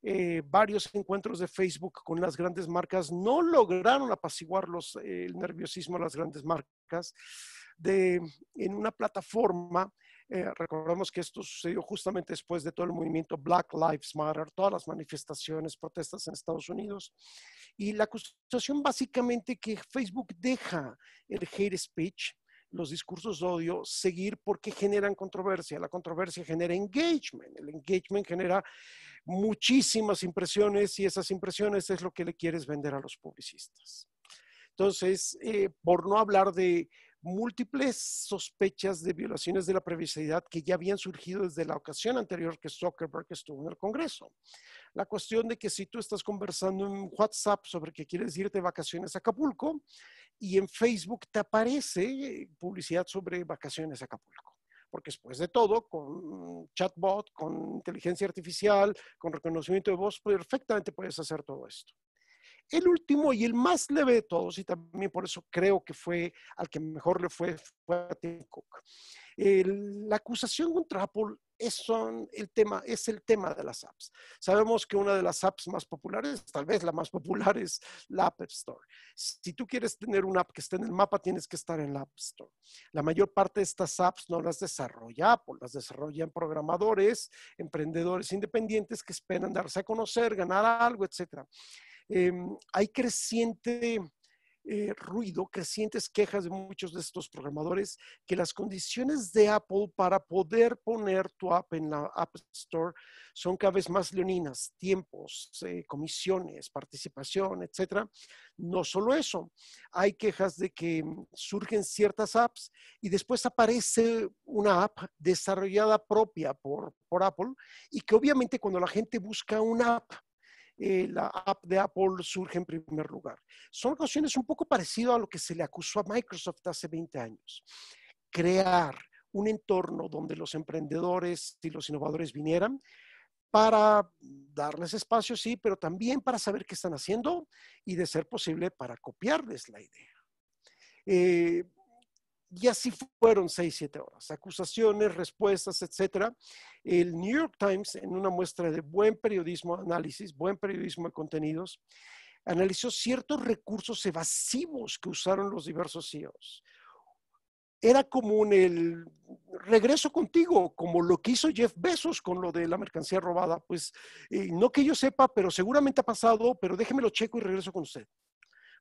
Eh, varios encuentros de Facebook con las grandes marcas no lograron apaciguar eh, el nerviosismo de las grandes marcas en una plataforma eh, recordemos que esto sucedió justamente después de todo el movimiento Black Lives Matter, todas las manifestaciones, protestas en Estados Unidos. Y la acusación básicamente que Facebook deja el hate speech, los discursos de odio seguir porque generan controversia. La controversia genera engagement. El engagement genera muchísimas impresiones y esas impresiones es lo que le quieres vender a los publicistas. Entonces, eh, por no hablar de múltiples sospechas de violaciones de la privacidad que ya habían surgido desde la ocasión anterior que Zuckerberg estuvo en el Congreso. La cuestión de que si tú estás conversando en WhatsApp sobre que quieres irte de vacaciones a Acapulco y en Facebook te aparece eh, publicidad sobre vacaciones a Acapulco porque después de todo, con chatbot, con inteligencia artificial, con reconocimiento de voz, perfectamente puedes hacer todo esto. El último y el más leve de todos, y también por eso creo que fue al que mejor le fue, fue a Tim Cook. la acusación contra Apple es, son el tema, es el tema de las apps. Sabemos que una de las apps más populares, tal vez la más popular, es la App Store. Si tú quieres tener una app que esté en el mapa, tienes que estar en la App Store. La mayor parte de estas apps no las desarrolla Apple, las desarrollan programadores, emprendedores independientes que esperan darse a conocer, ganar algo, etc. Em, hay creciente eh, ruido, crecientes quejas de muchos de estos programadores que las condiciones de Apple para poder poner tu app en la App Store son cada vez más leoninas, tiempos, eh, comisiones, participación, etcétera. No solo eso, hay quejas de que mm, surgen ciertas apps y después aparece una app desarrollada propia por Apple y que obviamente cuando la gente busca una app eh, la app de Apple surge en primer lugar. Son ocasiones un poco parecidas a lo que se le acusó a Microsoft hace 20 años. Crear un entorno donde los emprendedores y los innovadores vinieran para darles espacio, sí, pero también para saber qué están haciendo y, de ser posible, para copiarles la idea. Eh, y así fueron seis, siete horas. Acusaciones, respuestas, etcétera El New York Times, en una muestra de buen periodismo, análisis, buen periodismo de contenidos, analizó ciertos recursos evasivos que usaron los diversos CEOs. Era común el regreso contigo, como lo que hizo Jeff Bezos con lo de la mercancía robada. Pues eh, no que yo sepa, pero seguramente ha pasado, pero déjeme lo checo y regreso con usted.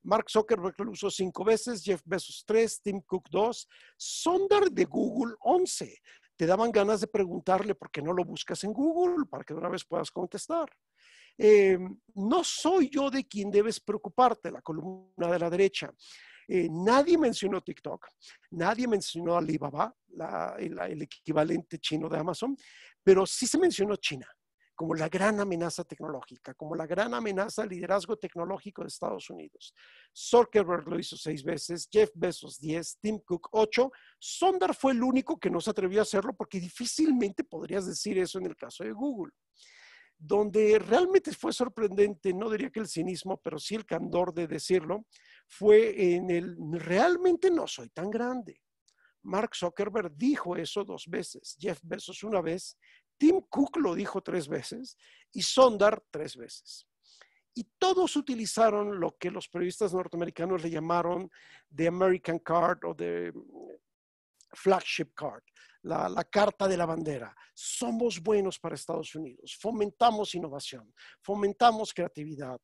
Mark Zuckerberg lo usó cinco veces, Jeff Bezos tres, Tim Cook dos, Sonder de Google once. Te daban ganas de preguntarle por qué no lo buscas en Google para que de una vez puedas contestar. Em, no soy yo de quien debes preocuparte, la columna de la derecha. Eh, nadie mencionó TikTok, nadie mencionó Alibaba, el equivalente chino de Amazon, pero sí se mencionó China como la gran amenaza tecnológica, como la gran amenaza al liderazgo tecnológico de Estados Unidos. Zuckerberg lo hizo seis veces, Jeff Bezos diez, Tim Cook ocho. Sondar fue el único que no se atrevió a hacerlo porque difícilmente podrías decir eso en el caso de Google. Donde realmente fue sorprendente, no diría que el cinismo, pero sí el candor de decirlo, fue en el realmente no soy tan grande. Mark Zuckerberg dijo eso dos veces, Jeff Bezos una vez, Tim Cook lo dijo tres veces y Sondar tres veces. Y todos utilizaron lo que los periodistas norteamericanos le llamaron The American Card o The mm, Flagship Card, la, carta de la bandera. Somos buenos para Estados Unidos, fomentamos innovación, fomentamos creatividad.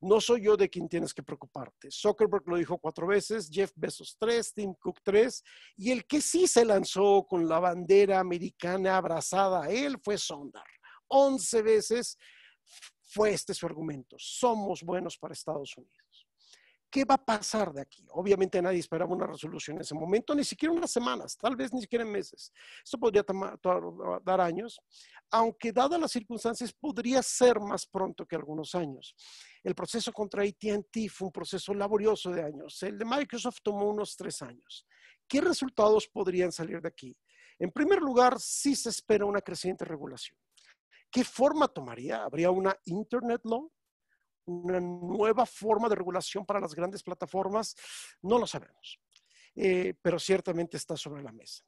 No soy yo de quien tienes que preocuparte. Zuckerberg lo dijo cuatro veces, Jeff Bezos tres, Tim Cook tres, y el que sí se lanzó con la bandera americana abrazada a él fue Sondar. Once veces fue este su argumento. Somos buenos para Estados Unidos. ¿Qué va a pasar de aquí? Obviamente nadie esperaba una resolución en ese momento, ni siquiera unas semanas, tal vez ni siquiera meses. Esto podría tomar, ah, dar años, aunque dadas las circunstancias podría ser más pronto que algunos años. El proceso contra ATT fue un proceso laborioso de años. El de Microsoft tomó unos tres años. ¿Qué resultados podrían salir de aquí? En primer lugar, sí se espera una creciente regulación. ¿Qué forma tomaría? ¿Habría una Internet Law? una nueva forma de regulación para las grandes plataformas, no lo sabemos, eh, pero ciertamente está sobre la mesa.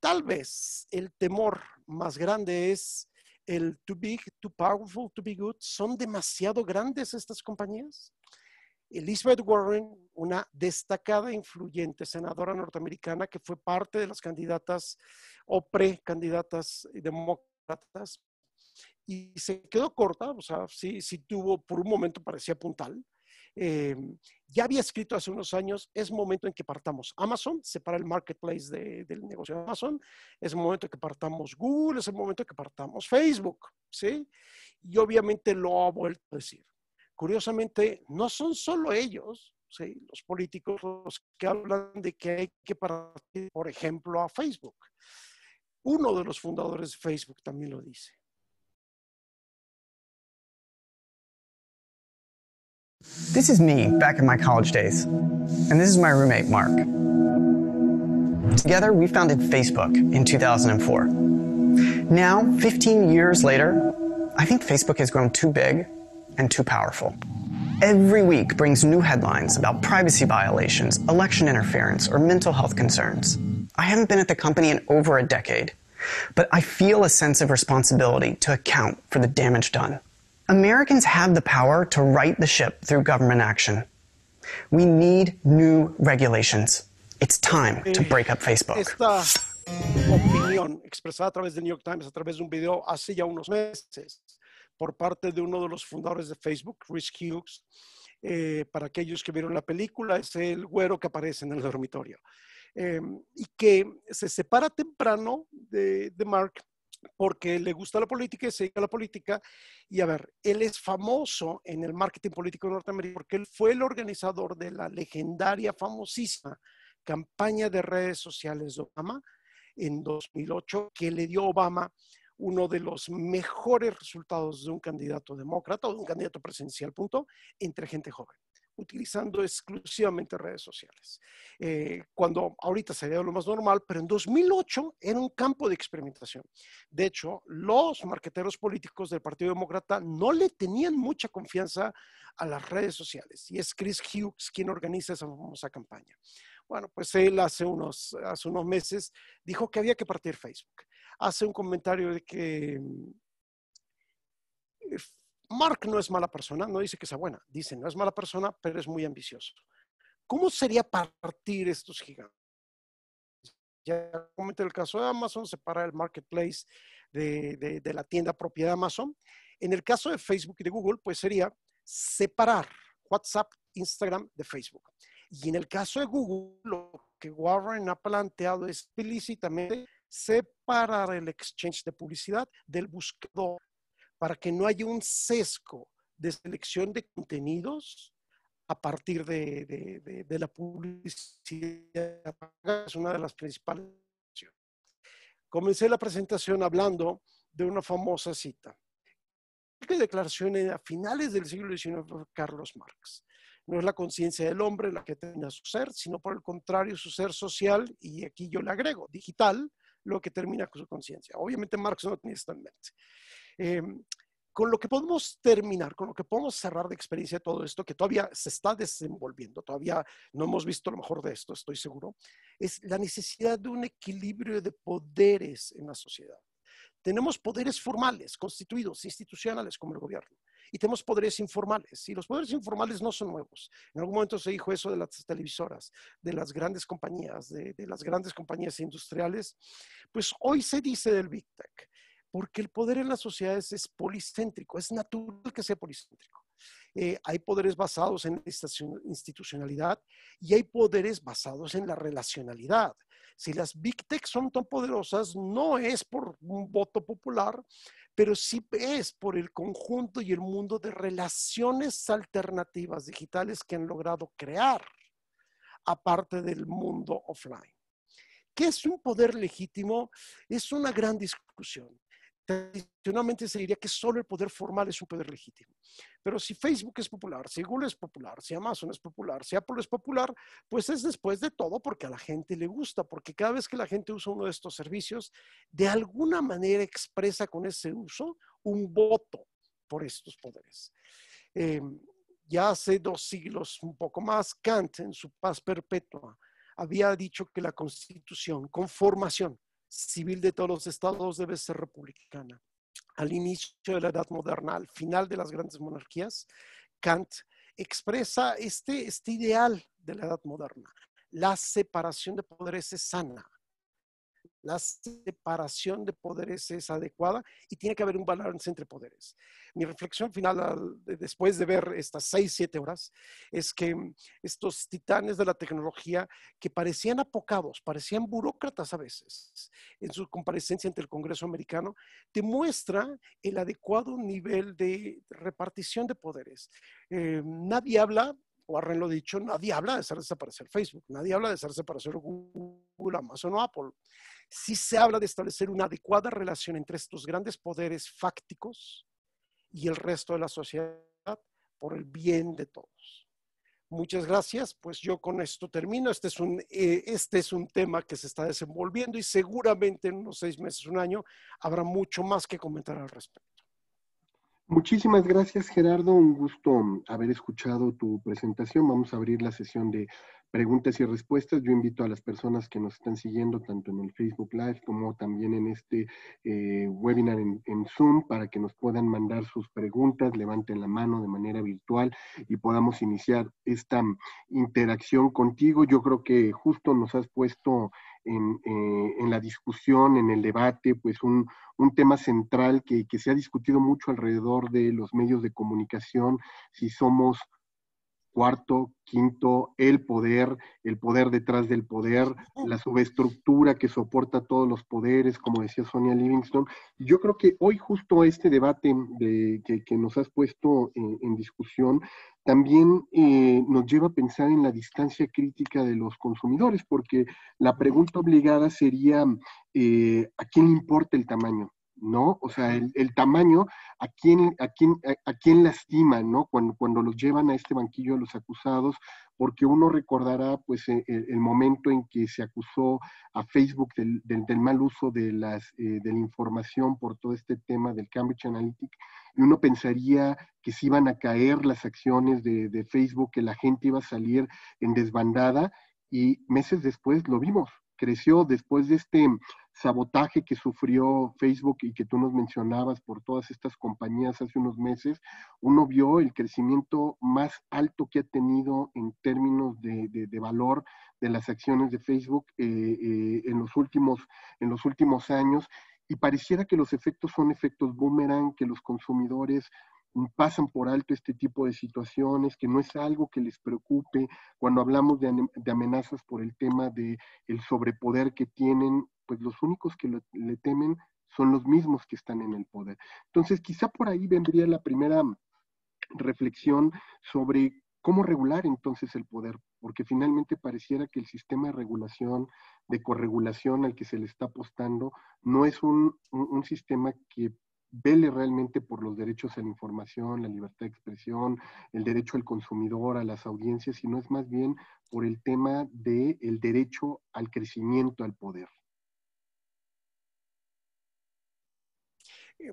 Tal vez el temor más grande es el too big, too powerful, too be good. ¿Son demasiado grandes estas compañías? Elizabeth Warren, una destacada e influyente senadora norteamericana que fue parte de las candidatas o precandidatas demócratas y se quedó corta, o sea, sí, sí tuvo, por un momento parecía puntal. Eh, ya había escrito hace unos años, es momento en que partamos Amazon, separa el marketplace del negocio de Amazon, es momento en que partamos Google, es el momento en que partamos Facebook, ¿sí? Y obviamente lo ha vuelto a decir. Curiosamente, no son solo ellos, ¿sí? Los políticos los que hablan de que hay que partir, por ejemplo, a Facebook. Uno de los fundadores de Facebook también lo dice. This is me back in my college days, and this is my roommate, Mark. Together, we founded Facebook in 2004. Now, 15 years later, I think Facebook has grown too big and too powerful. Every week brings new headlines about privacy violations, election interference, or mental health concerns. I haven't been at the company in over a decade, but I feel a sense of responsibility to account for the damage done. Americans have the power to right the ship through government action. We need new regulations. It's time to break up Facebook. Esta opinión expresada a través del New York Times, a través de un video hace ya unos meses por parte de uno de los fundadores de Facebook, Rich Hughes. Eh, para aquellos que vieron la película, es el güero que aparece en el dormitorio. Eh, y que se separa temprano de, de Mark porque le gusta la política y se dedica a la política. Y a ver, él es famoso en el marketing político norteamericano porque él fue el organizador de la legendaria, famosísima campaña de redes sociales de Obama en 2008 que le dio Obama uno de los mejores resultados de un candidato demócrata o de un candidato presidencial, punto, entre gente joven utilizando exclusivamente redes sociales. Eh, cuando ahorita sería lo más normal, pero en 2008 era un campo de experimentación. De hecho, los marqueteros políticos del Partido Demócrata no le tenían mucha confianza a las redes sociales. Y es Chris Hughes quien organiza esa famosa campaña. Bueno, pues él hace unos, hace unos meses dijo que había que partir Facebook. Hace un comentario de que eh, Mark no es mala persona, no dice que sea buena, dice no es mala persona, pero es muy ambicioso. ¿Cómo sería partir estos gigantes? Ya comenté el caso de Amazon, separar el marketplace de, la tienda propiedad de Amazon. En el caso de Facebook y de Google, pues sería separar WhatsApp, Instagram de Facebook. Y en el caso de Google, lo que Warren ha planteado es explícitamente separar el exchange de publicidad del buscador para que no haya un sesgo de selección de contenidos a partir de, la publicidad. Es una de las principales. Comencé la presentación hablando de una famosa cita que declaración a finales del siglo XIX Carlos Marx. No es la conciencia del hombre la que termina su ser, sino por el contrario su ser social, y aquí yo le agrego, digital, lo que termina con su conciencia. Obviamente Marx no tenía esta en mente. Em, con lo que podemos terminar, con lo que podemos cerrar de experiencia todo esto, que todavía se está desenvolviendo, todavía no hemos visto lo mejor de esto, estoy seguro, es la necesidad de un equilibrio de poderes en la sociedad. Tenemos poderes formales, constituidos, institucionales como el gobierno, y tenemos poderes informales. Y los poderes informales no son nuevos. En algún momento se dijo eso de las televisoras, de las grandes compañías, de las grandes compañías industriales. Pues hoy se dice del Big Tech porque el poder en las sociedades es policéntrico, es natural que sea policéntrico. Eh, hay poderes basados en la institucionalidad y hay poderes basados en la relacionalidad. Si las big tech son tan poderosas, no es por un voto popular, pero sí es por el conjunto y el mundo de relaciones alternativas digitales que han logrado crear, aparte del mundo offline. ¿Qué es un poder legítimo? Es una gran discusión tradicionalmente se diría que solo el poder formal es un poder legítimo. Pero si Facebook es popular, si Google es popular, si Amazon es popular, si Apple es popular, pues es después de todo porque a la gente le gusta, porque cada vez que la gente usa uno de estos servicios, de alguna manera expresa con ese uso un voto por estos poderes. Em, ya hace dos siglos, un poco más, Kant en su paz perpetua había dicho que la constitución, con formación civil de todos los estados debe ser republicana. Al inicio de la Edad Moderna, al final de las grandes monarquías, Kant expresa este, este ideal de la Edad Moderna. La separación de poderes es sana. La separación de poderes es adecuada y tiene que haber un balance entre poderes. Mi reflexión final, después de ver estas seis, siete horas, es que mm, estos titanes de la tecnología que parecían apocados, parecían burócratas a veces, en su comparecencia ante el Congreso americano, demuestra el adecuado nivel de repartición de poderes. Em, nadie habla o Arren lo dicho, nadie habla de hacer desaparecer Facebook, nadie habla de hacer desaparecer Google, Amazon o Apple si se habla de establecer una adecuada relación entre estos grandes poderes fácticos y el resto de la sociedad por el bien de todos. Muchas gracias, pues yo con esto termino. Este es un, eh, este es un tema que se está desenvolviendo y seguramente en unos seis meses, un año, habrá mucho más que comentar al respecto. Muchísimas gracias, Gerardo. Un gusto haber escuchado tu presentación. Vamos a abrir la sesión de preguntas y respuestas. Yo invito a las personas que nos están siguiendo, tanto en el Facebook Live como también en este eh, webinar en, Zoom, para que nos puedan mandar sus preguntas, levanten la mano de manera virtual y podamos iniciar esta interacción contigo. Yo creo que justo nos has puesto en, eh, la discusión, en el debate, pues un, tema central que se ha discutido mucho alrededor de los medios de comunicación, si somos cuarto, quinto, el poder, el poder detrás del poder, la subestructura que soporta todos los poderes, como decía Sonia Livingstone. Yo creo que hoy justo este debate que, nos has puesto eh, en, discusión también eh, nos lleva a pensar en la distancia crítica de los consumidores, porque la pregunta obligada sería, eh, ¿a quién le importa el tamaño? ¿no? O sea, el, tamaño, a quién, a quién, a, lastima, ¿no? Cuando, cuando los llevan a este banquillo a los acusados, porque uno recordará pues eh, el, momento en que se acusó a Facebook del, del, mal uso de, las, eh, de la información por todo este tema del Cambridge Analytica, y uno pensaría que se iban a caer las acciones de Facebook, que la gente iba a salir en desbandada, y meses después lo vimos, creció después de este sabotaje que sufrió Facebook y que tú nos mencionabas por todas estas compañías hace unos meses, uno vio el crecimiento más alto que ha tenido en términos de, valor de las acciones de Facebook eh, eh, en, los últimos, en los últimos años. Y pareciera que los efectos son efectos boomerang, que los consumidores pasan por alto este tipo de situaciones, que no es algo que les preocupe. Cuando hablamos de, amenazas por el tema del el sobrepoder que tienen, pues los únicos que le temen son los mismos que están en el poder. Entonces, quizá por ahí vendría la primera reflexión sobre cómo regular entonces el poder, porque finalmente pareciera que el sistema de regulación, de corregulación al que se le está apostando, no es un sistema que vele realmente por los derechos a la información, la libertad de expresión, el derecho al consumidor, a las audiencias, sino es más bien por el tema del el derecho al crecimiento, al poder.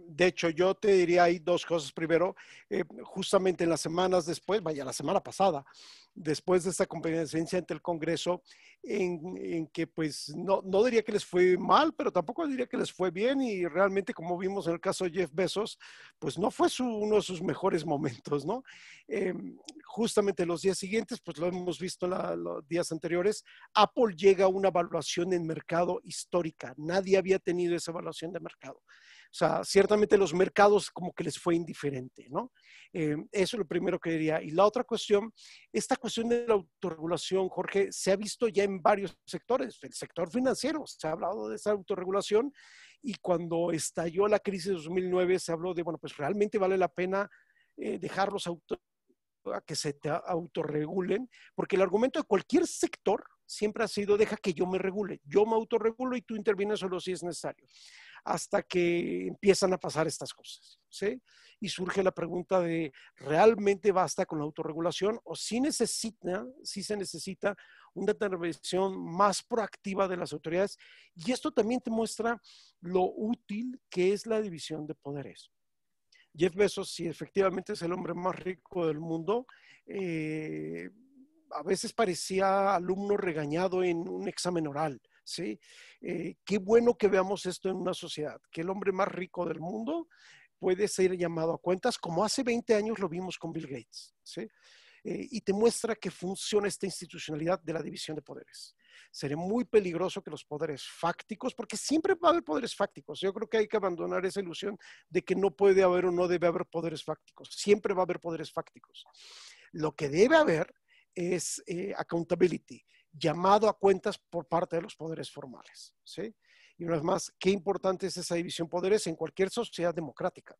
De hecho, yo te diría ahí dos cosas. Primero, eh, justamente en las semanas después, vaya, la semana pasada, después de esta comparecencia ante el Congreso, en, que pues no, diría que les fue mal, pero tampoco diría que les fue bien y realmente como vimos en el caso de Jeff Bezos, pues no fue uno de sus mejores momentos, ¿no? Em, justamente los días siguientes, pues lo hemos visto en los días anteriores, Apple llega a una evaluación en mercado histórica. Nadie había tenido esa evaluación de mercado. O sea, ciertamente los mercados como que les fue indiferente, ¿no? Eh, eso es lo primero que diría. Y la otra cuestión, esta cuestión de la autorregulación, Jorge, se ha visto ya en varios sectores. El sector financiero, se ha hablado de esa autorregulación y cuando estalló la crisis de 2009 se habló de, bueno, pues realmente vale la pena eh, dejarlos a que se te autorregulen, porque el argumento de cualquier sector siempre ha sido, deja que yo me regule, yo me autorregulo y tú intervienes solo si es necesario hasta que empiezan a pasar estas cosas. ¿sí? Y surge la pregunta de, ¿realmente basta con la autorregulación o si necesita, si se necesita una intervención más proactiva de las autoridades? Y esto también te muestra lo útil que es la división de poderes. Jeff Bezos, si efectivamente es el hombre más rico del mundo, eh, a veces parecía alumno regañado en un examen oral. ¿sí? Eh, qué bueno que veamos esto en una sociedad, que el hombre más rico del mundo puede ser llamado a cuentas, como hace 20 años lo vimos con Bill Gates, eh, y te muestra que funciona esta institucionalidad de la división de poderes. Sería muy peligroso que los poderes fácticos, porque siempre va a haber poderes fácticos, yo creo que hay que abandonar esa ilusión de que no puede haber o no debe haber poderes fácticos, siempre va a haber poderes fácticos. Lo que debe haber es eh, accountability, llamado a cuentas por parte de los poderes formales. ¿sí? Y una vez más, qué importante es esa división de poderes en cualquier sociedad democrática.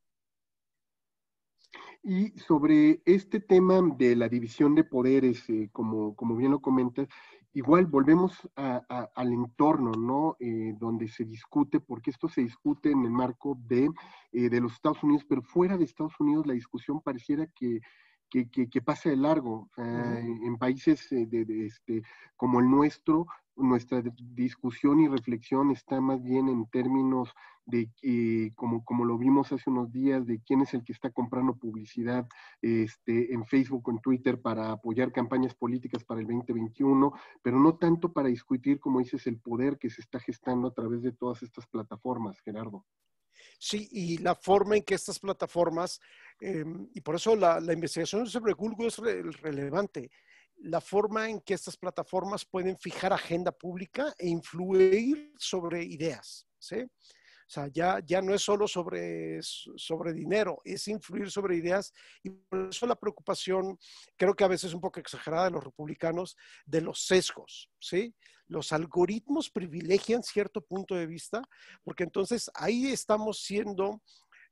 Y sobre este tema de la división de poderes, eh, como, como, bien lo comentas, igual volvemos al entorno, ¿no? Eh, donde se discute, porque esto se discute en el marco de, eh, de los Estados Unidos, pero fuera de Estados Unidos la discusión pareciera que que, que, pasa de largo. En países eh, de, este, como el nuestro, nuestra discusión y reflexión está más bien en términos de eh, como, como lo vimos hace unos días, de quién es el que está comprando publicidad este, en Facebook o en Twitter para apoyar campañas políticas para el 2021, pero no tanto para discutir, como dices, el poder que se está gestando a través de todas estas plataformas, Gerardo. Sí, y la forma en que estas plataformas, em, y por eso la, investigación sobre Google es relevante, la forma en que estas plataformas pueden fijar agenda pública e influir sobre ideas. ¿sí? O sea, ya, ya no es solo sobre, sobre dinero, es influir sobre ideas y por eso la preocupación, creo que a veces un poco exagerada de los republicanos, de los sesgos, ¿sí? Los algoritmos privilegian cierto punto de vista porque entonces ahí estamos siendo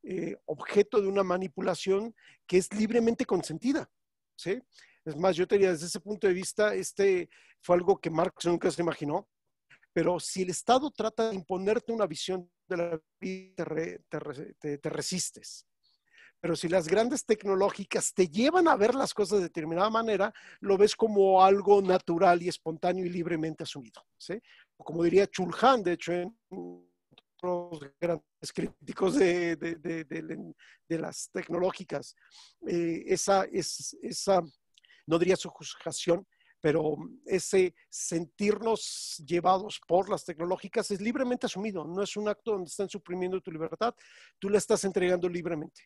eh, objeto de una manipulación que es libremente consentida, ¿sí? Es más, yo diría, desde ese punto de vista, este fue algo que Marx nunca se imaginó, pero si el Estado trata de imponerte una visión de la vida te, resistes. Pero si las grandes tecnológicas te llevan a ver las cosas de determinada manera, lo ves como algo natural y espontáneo y libremente asumido. ¿sí? Como diría Chulhan, de hecho, en otros grandes críticos de, las tecnológicas, eh, esa, es, esa, no diría su juzgación, pero ese sentirnos llevados por las tecnológicas es libremente asumido, no es un acto donde están suprimiendo tu libertad, tú la estás entregando libremente.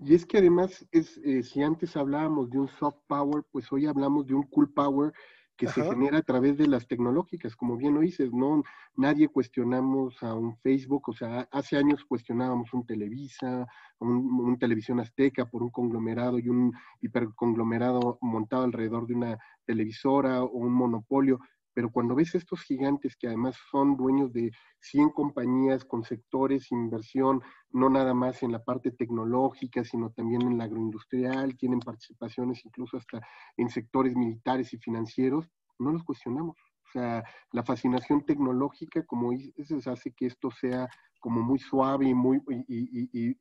Y es que además, eh, si antes hablábamos de un soft power, pues hoy hablamos de un cool power que se genera a través de las tecnológicas, como bien lo dices, no nadie cuestionamos a un Facebook, o sea, hace años cuestionábamos un Televisa, un, un televisión azteca por un conglomerado y un hiperconglomerado montado alrededor de una televisora o un monopolio, pero cuando ves estos gigantes que además son dueños de 100 compañías con sectores, inversión, no nada más en la parte tecnológica, sino también en la agroindustrial, tienen participaciones incluso hasta en sectores militares y financieros, no los cuestionamos la fascinación tecnológica, como dices, hace que esto sea como muy suave y muy,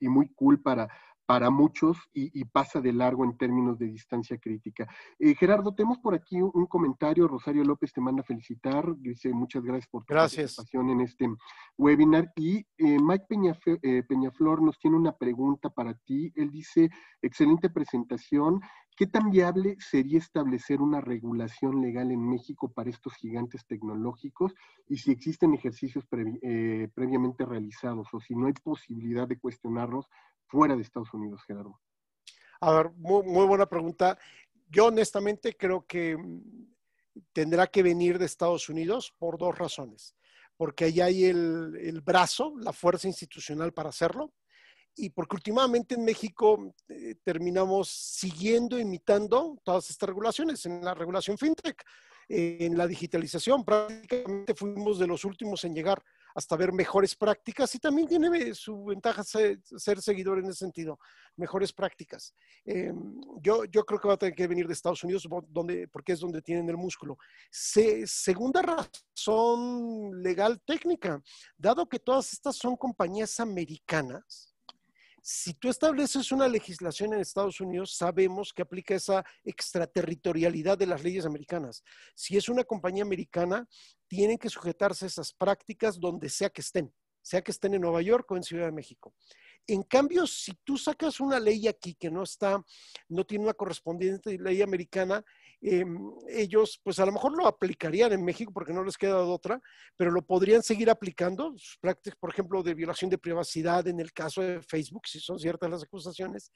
muy cool para, muchos y, pasa de largo en términos de distancia crítica. Eh, Gerardo, tenemos por aquí un, comentario. Rosario López te manda felicitar. Dice muchas gracias por tu participación en este webinar. Y eh, Mike Peña eh, Peñaflor nos tiene una pregunta para ti. Él dice, excelente presentación. ¿Qué tan viable sería establecer una regulación legal en México para estos gigantes tecnológicos y si existen ejercicios eh, previamente realizados o si no hay posibilidad de cuestionarlos fuera de Estados Unidos, Gerardo? A ver, muy, buena pregunta. Yo honestamente creo que mm, tendrá que venir de Estados Unidos por dos razones. Porque ahí hay el brazo, la fuerza institucional para hacerlo y porque últimamente en México eh, terminamos siguiendo, imitando todas estas regulaciones en la regulación fintech, en la digitalización, prácticamente fuimos de los últimos en llegar hasta ver mejores prácticas y también tiene eh, su ventaja ser, seguidor en ese sentido, mejores prácticas. Em, yo, yo creo que va a tener que venir de Estados Unidos donde, porque es donde tienen el músculo. segunda razón legal técnica, dado que todas estas son compañías americanas, si tú estableces una legislación en Estados Unidos, sabemos que aplica esa extraterritorialidad de las leyes americanas. Si es una compañía americana, tienen que sujetarse a esas prácticas donde sea que estén, sea que estén en Nueva York o en Ciudad de México. En cambio, si tú sacas una ley aquí que no está, no tiene una correspondiente ley americana, Em, ellos pues a lo mejor lo aplicarían en México porque no les queda otra, pero lo podrían seguir aplicando, sus prácticas, por ejemplo, de violación de privacidad en el caso de Facebook, si son ciertas las acusaciones,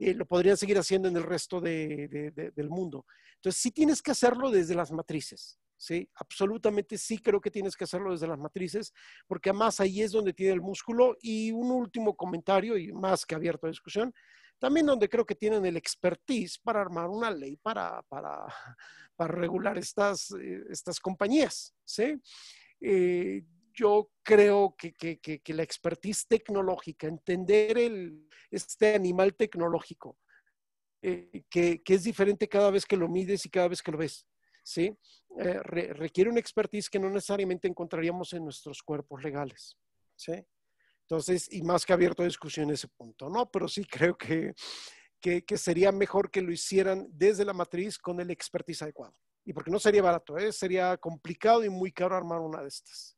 eh, lo podrían seguir haciendo en el resto del mundo. Entonces sí tienes que hacerlo desde las matrices. Sí, absolutamente sí creo que tienes que hacerlo desde las matrices, porque además ahí es donde tiene el músculo. Y un último comentario, y más que abierto a discusión, también donde creo que tienen el expertise para armar una ley para, regular estas, eh, estas compañías, ¿sí? Eh, yo creo que, la expertise tecnológica, entender el, este animal tecnológico, eh, que, es diferente cada vez que lo mides y cada vez que lo ves, ¿sí? requiere una expertise que no necesariamente encontraríamos en nuestros cuerpos legales, ¿sí? Entonces, y más que abierto a discusión ese punto, ¿no? Pero sí creo que, sería mejor que lo hicieran desde la matriz con el expertise adecuado. Y porque no sería barato, ¿eh? sería complicado y muy caro armar una de estas.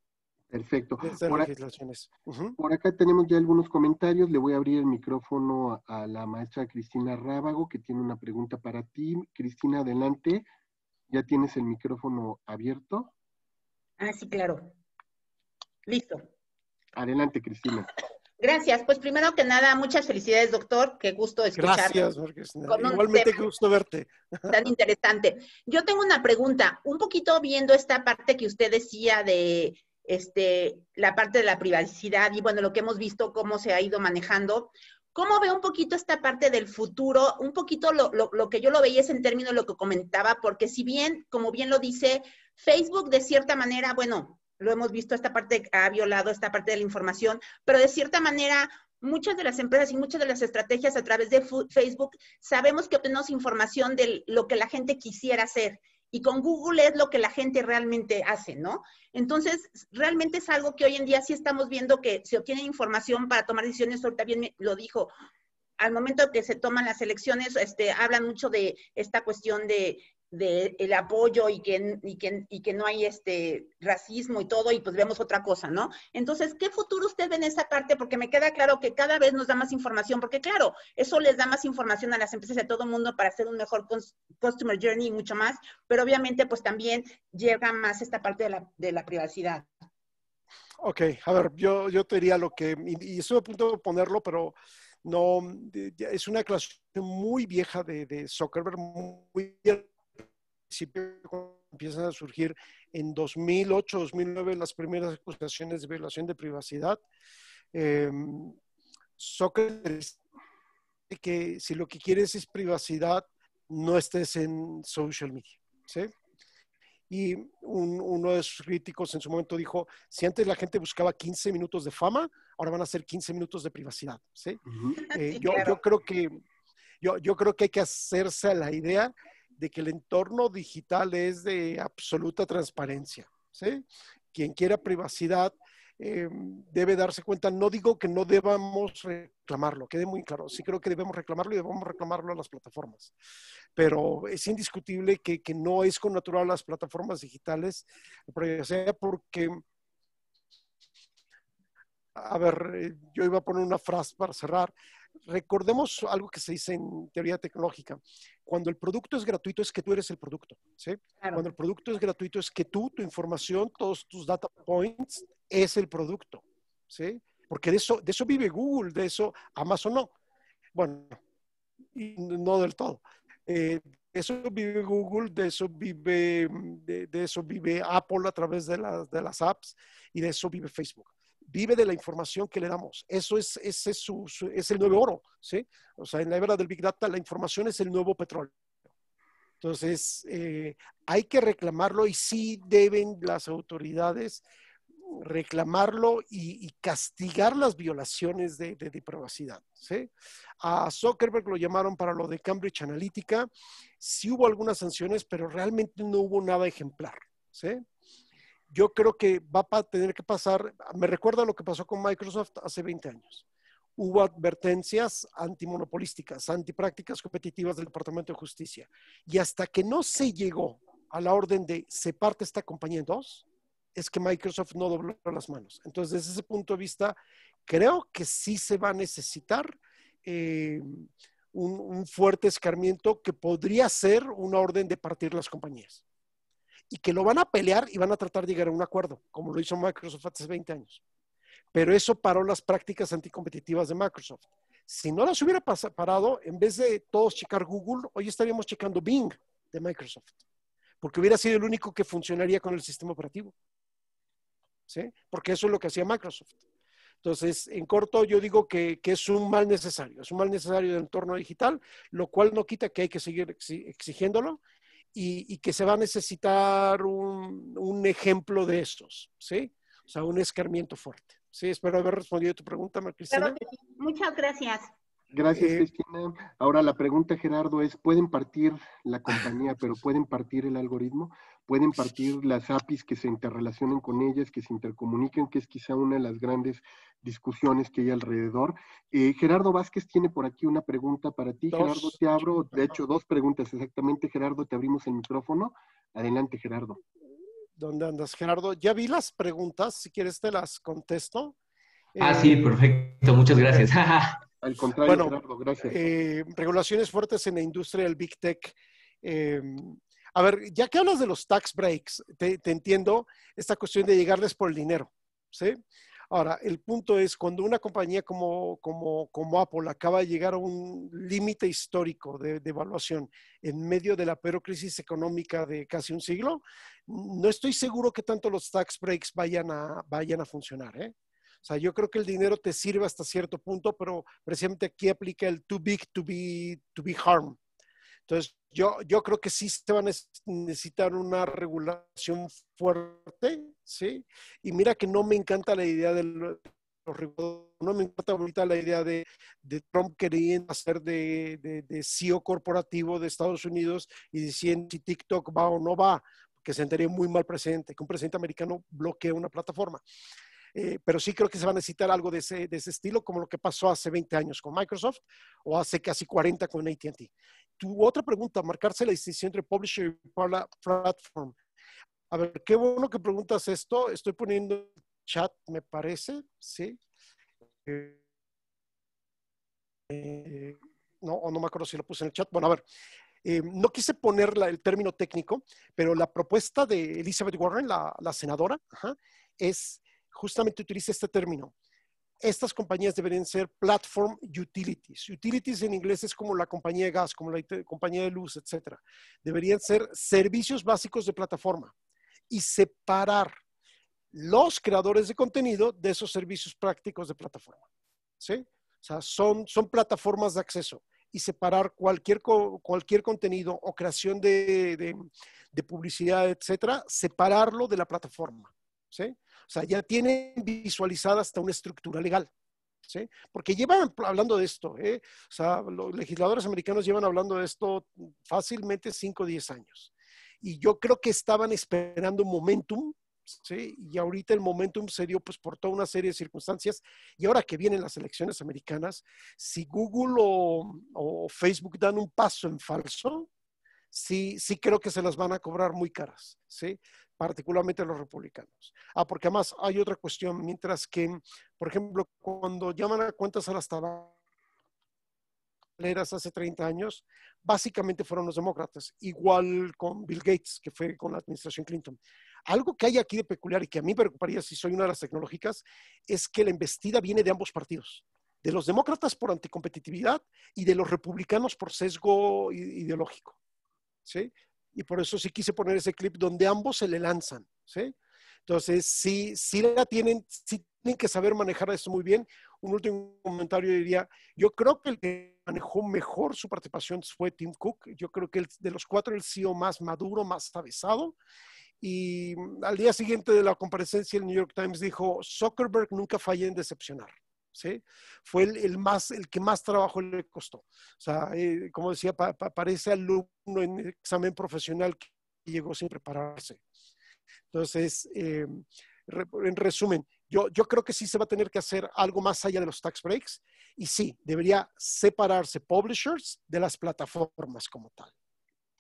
Perfecto. por, Acá, tenemos ya algunos comentarios. Le voy a abrir el micrófono a la maestra Cristina Rábago, que tiene una pregunta para ti. Cristina, adelante. ¿Ya tienes el micrófono abierto? Ah, sí, claro. Listo. Adelante, Cristina. Gracias. Pues primero que nada, muchas felicidades, doctor. Qué gusto escucharte. Gracias, Cristina. Igualmente, qué gusto verte. Tan interesante. Yo tengo una pregunta, un poquito viendo esta parte que usted decía de este, la parte de la privacidad y bueno, lo que hemos visto, cómo se ha ido manejando. ¿Cómo ve un poquito esta parte del futuro? Un poquito lo, lo, lo, que yo lo veía es en términos de lo que comentaba, porque si bien, como bien lo dice, Facebook de cierta manera, bueno, lo hemos visto, esta parte ha violado esta parte de la información, pero de cierta manera muchas de las empresas y muchas de las estrategias a través de Facebook sabemos que obtenemos información de lo que la gente quisiera hacer. Y con Google es lo que la gente realmente hace, ¿no? Entonces, realmente es algo que hoy en día sí estamos viendo que se obtiene información para tomar decisiones. Ahorita bien lo dijo, al momento que se toman las elecciones, este, hablan mucho de esta cuestión de del apoyo y que, y, que, y que no hay este racismo y todo, y pues vemos otra cosa, ¿no? Entonces, ¿qué futuro usted ve en esa parte? Porque me queda claro que cada vez nos da más información, porque claro, eso les da más información a las empresas de todo el mundo para hacer un mejor customer journey y mucho más, pero obviamente pues también llega más esta parte de la, de la privacidad. Ok, a ver, yo, yo te diría lo que, y, estoy a punto de ponerlo, pero no, es una clase muy vieja de, de Zuckerberg, muy vieja si empiezan a surgir en 2008, 2009 las primeras acusaciones de violación de privacidad. Eh, Sócrates, que si lo que quieres es privacidad, no estés en social media. ¿sí? Y uno de sus críticos en su momento dijo, si antes la gente buscaba 15 minutos de fama, ahora van a ser 15 minutos de privacidad. ¿sí? Eh, yo, yo, creo que, yo, yo creo que hay que hacerse a la idea de que el entorno digital es de absoluta transparencia. ¿sí? Quien quiera privacidad eh, debe darse cuenta, no digo que no debamos reclamarlo, quede muy claro, sí creo que debemos reclamarlo y debemos reclamarlo a las plataformas, pero es indiscutible que, que no es con natural las plataformas digitales, pero sea porque a ver, eh, yo iba a poner una frase para cerrar, recordemos algo que se dice en teoría tecnológica. Cuando el producto es gratuito es que tú eres el producto. Cuando el producto es gratuito es que tú, tu información, todos tus data points es el producto. ¿sí? Porque de eso, de eso vive Google, de eso Amazon no. Bueno, no del todo. Eh, de eso vive Google, de eso vive, de, eso vive Apple a través de, las de las apps y de eso vive Facebook vive de la información que le damos. Eso es, es, el nuevo oro, ¿sí? O sea, en la era del Big Data, la información es el nuevo petróleo. Entonces, eh, hay que reclamarlo y sí deben las autoridades reclamarlo y, castigar las violaciones de, de, de privacidad. ¿sí? A Zuckerberg lo llamaron para lo de Cambridge Analytica. Sí hubo algunas sanciones, pero realmente no hubo nada ejemplar. ¿sí? yo creo que va a tener que pasar, me recuerda lo que pasó con Microsoft hace 20 años. Hubo advertencias antimonopolísticas, antiprácticas competitivas del Departamento de Justicia. Y hasta que no se llegó a la orden de se parte esta compañía en dos, es que Microsoft no dobló las manos. Entonces, desde ese punto de vista, creo que sí se va a necesitar eh, un fuerte escarmiento que podría ser una orden de partir las compañías y que lo van a pelear y van a tratar de llegar a un acuerdo, como lo hizo Microsoft hace 20 años. Pero eso paró las prácticas anticompetitivas de Microsoft. Si no las hubiera parado, en vez de todos checar Google, hoy estaríamos checando Bing de Microsoft, porque hubiera sido el único que funcionaría con el sistema operativo. Porque eso es lo que hacía Microsoft. Entonces, en corto, yo digo que, que, es un mal necesario, es un mal necesario del entorno digital, lo cual no quita que hay que seguir exigiéndolo y, que se va a necesitar un, ejemplo de estos, ¿sí? O sea, un escarmiento fuerte. Sí, espero haber respondido tu pregunta, Muchas gracias. Gracias, eh, Cristina. Ahora la pregunta, Gerardo, es, ¿pueden partir la compañía, pero pueden partir el algoritmo? pueden partir las APIs que se interrelacionen con ellas, que se intercomuniquen, que es quizá una de las grandes discusiones que hay alrededor. Eh, Gerardo Vázquez tiene por aquí una pregunta para ti. Gerardo, te abro, de hecho, dos preguntas exactamente. Gerardo, te abrimos el micrófono. Adelante, Gerardo. ¿Dónde andas, Gerardo? Ya vi las preguntas, si quieres te las contesto. Ah, sí, eh, perfecto, muchas gracias. Al contrario, Gerardo, gracias. Eh, regulaciones fuertes en la industria del Big Tech. A ver, ya que hablas de los tax breaks, te, entiendo esta cuestión de llegarles por el dinero, ¿sí? Ahora, el punto es, cuando una compañía como, como, como Apple acaba de llegar a un límite histórico de, evaluación en medio de la peor crisis económica de casi un siglo, no estoy seguro que tanto los tax breaks vayan a, vayan a funcionar. ¿eh? O sea, yo creo que el dinero te sirve hasta cierto punto, pero precisamente aquí aplica el too big to be, to be harmed entonces, yo, yo creo que sí se va a necesitar una regulación fuerte, ¿sí? Y mira que no me encanta la idea del, no me encanta ahorita la idea de, Trump queriendo hacer de, de, CEO corporativo de Estados Unidos y diciendo si TikTok va o no va, que sentaría muy mal presente, que un presidente americano bloquee una plataforma. Eh, pero sí creo que se va a necesitar algo de ese, de ese, estilo, como lo que pasó hace 20 años con Microsoft o hace casi 40 con ATT. Tu otra pregunta, marcarse la distinción entre publisher y platform. A ver, qué bueno que preguntas esto. Estoy poniendo chat, me parece, ¿sí? Eh, no, no me acuerdo si lo puse en el chat. Bueno, a ver. Eh, no quise poner el término técnico, pero la propuesta de Elizabeth Warren, la, senadora, es justamente utilice este término. Estas compañías deberían ser platform utilities. Utilities en inglés es como la compañía de gas, como la compañía de luz, etc. Deberían ser servicios básicos de plataforma y separar los creadores de contenido de esos servicios prácticos de plataforma. ¿Sí? O sea, son, son plataformas de acceso y separar cualquier, cualquier contenido o creación de, de, de publicidad, etcétera, separarlo de la plataforma. ¿Sí? O sea, ya tienen visualizada hasta una estructura legal. ¿Sí? Porque llevan hablando de esto, ¿eh? o sea, los legisladores americanos llevan hablando de esto fácilmente 5 o 10 años. Y yo creo que estaban esperando un momentum, ¿sí? Y ahorita el momentum se dio pues por toda una serie de circunstancias. Y ahora que vienen las elecciones americanas, si Google o, o Facebook dan un paso en falso, sí, sí creo que se las van a cobrar muy caras, ¿sí? particularmente los republicanos. Ah, porque además hay otra cuestión, mientras que, por ejemplo, cuando llaman a cuentas a las tableras hace 30 años, básicamente fueron los demócratas, igual con Bill Gates, que fue con la administración Clinton. Algo que hay aquí de peculiar y que a mí me preocuparía si soy una de las tecnológicas, es que la embestida viene de ambos partidos de los demócratas por anticompetitividad y de los republicanos por sesgo ideológico. ¿sí? y por eso sí quise poner ese clip donde ambos se le lanzan, ¿sí? Entonces, sí, sí la tienen, sí tienen que saber manejar esto muy bien. Un último comentario diría, yo creo que el que manejó mejor su participación fue Tim Cook. Yo creo que el, de los cuatro el CEO más maduro, más avesado. Y al día siguiente de la comparecencia, el New York Times dijo, Zuckerberg nunca falla en decepcionar. Fue el, más, el que más trabajo le costó. O sea, eh, como decía, parece alumno en examen profesional que llegó sin prepararse. Entonces, eh, en resumen, yo, yo, creo que sí se va a tener que hacer algo más allá de los tax breaks y sí, debería separarse publishers de las plataformas como tal.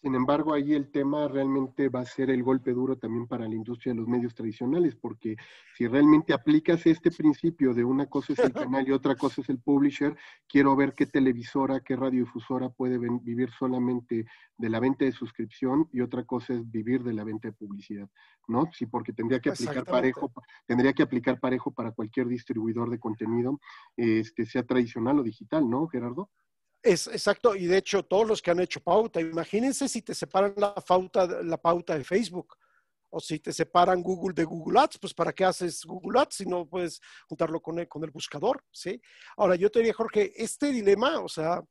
Sin embargo, ahí el tema realmente va a ser el golpe duro también para la industria de los medios tradicionales, porque si realmente aplicas este principio de una cosa es el canal y otra cosa es el publisher, quiero ver qué televisora, qué radiodifusora puede vivir solamente de la venta de suscripción y otra cosa es vivir de la venta de publicidad, ¿no? Sí, porque tendría que aplicar parejo, tendría que aplicar parejo para cualquier distribuidor de contenido, este, sea tradicional o digital, ¿no, Gerardo? Es exacto, y de hecho todos los que han hecho pauta, imagínense si te separan la, pauta, la pauta de Facebook o si te separan Google de Google Ads, pues ¿para qué haces Google Ads si no puedes juntarlo con el, con el buscador? ¿sí? Ahora, yo te diría, Jorge, este dilema, o sea,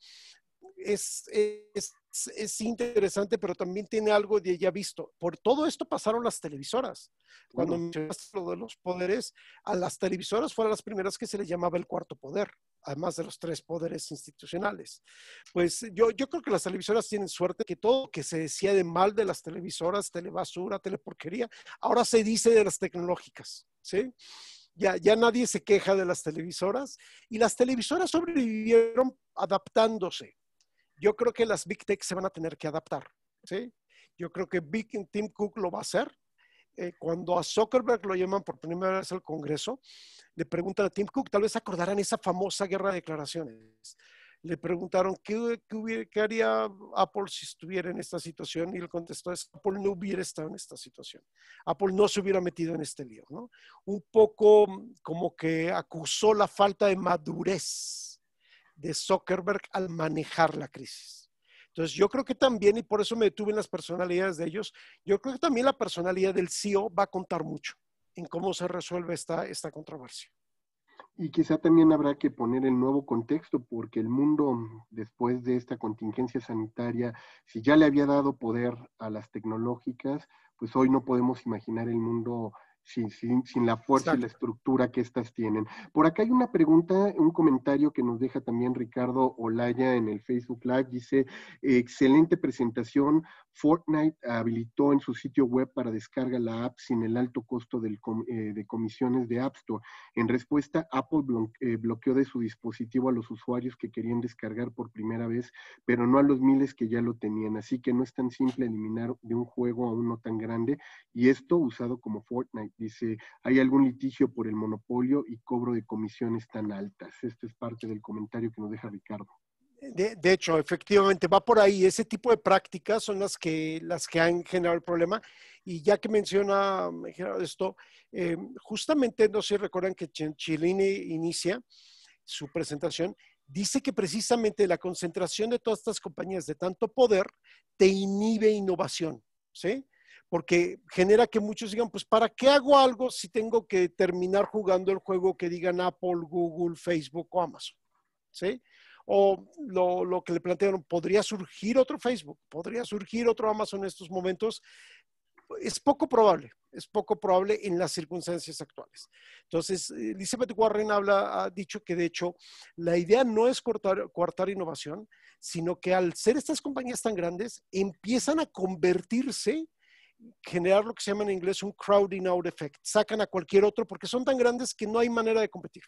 es, es es interesante, pero también tiene algo de ya visto. Por todo esto pasaron las televisoras. Cuando lo de los poderes, a las televisoras fueron las primeras que se les llamaba el cuarto poder, además de los tres poderes institucionales. Pues yo, yo creo que las televisoras tienen suerte que todo que se decía de mal de las televisoras, telebasura, teleporquería, ahora se dice de las tecnológicas, ¿sí? Ya, ya, nadie se queja de las televisoras y las televisoras sobrevivieron adaptándose. Yo creo que las Big Tech se van a tener que adaptar. ¿sí? Yo creo que Tim Cook lo va a hacer. Eh, cuando a Zuckerberg lo llaman por primera vez al Congreso, le preguntan a Tim Cook, tal vez acordarán esa famosa guerra de declaraciones. Le preguntaron, ¿qué, haría Apple si estuviera en esta situación? Y él contestó, es, Apple no hubiera estado en esta situación. Apple no se hubiera metido en este lío. ¿no? Un poco como que acusó la falta de madurez de Zuckerberg al manejar la crisis. Entonces, yo creo que también, y por eso me detuve en las personalidades de ellos, yo creo que también la personalidad del CEO va a contar mucho en cómo se resuelve esta, esta controversia. Y quizá también habrá que poner el nuevo contexto, porque el mundo, después de esta contingencia sanitaria, si ya le había dado poder a las tecnológicas, pues hoy no podemos imaginar el mundo sin, sin, sin la fuerza y la estructura que estas tienen. Por acá hay una pregunta, un comentario que nos deja también Ricardo Olaya en el Facebook Live. Dice, excelente presentación, Fortnite habilitó en su sitio web para descarga la app sin el alto costo eh, de comisiones de App Store. En respuesta, Apple eh, bloqueó de su dispositivo a los usuarios que querían descargar por primera vez, pero no a los miles que ya lo tenían. Así que no es tan simple eliminar de un juego a uno tan grande y esto usado como Fortnite. Dice, hay algún litigio por el monopolio y cobro de comisiones tan altas. Esto es parte del comentario que nos deja Ricardo. De, hecho, efectivamente, va por ahí. Ese tipo de prácticas son las que, las que han generado el problema. Y ya que menciona eh, esto, eh, justamente, no sé si recuerdan que Chilini inicia su presentación, dice que precisamente la concentración de todas estas compañías de tanto poder te inhibe innovación, ¿sí? Porque genera que muchos digan, pues, ¿para qué hago algo si tengo que terminar jugando el juego que digan Apple, Google, Facebook o Amazon? ¿Sí? o lo, que le plantearon, podría surgir otro Facebook, podría surgir otro Amazon en estos momentos. Es poco probable, es poco probable en las circunstancias actuales. Entonces, Elizabeth Warren habla, ha dicho que de hecho la idea no es cortar, cortar innovación, sino que al ser estas compañías tan grandes, empiezan a convertirse generar lo que se llama en inglés un crowding out effect. Sacan a cualquier otro porque son tan grandes que no hay manera de competir.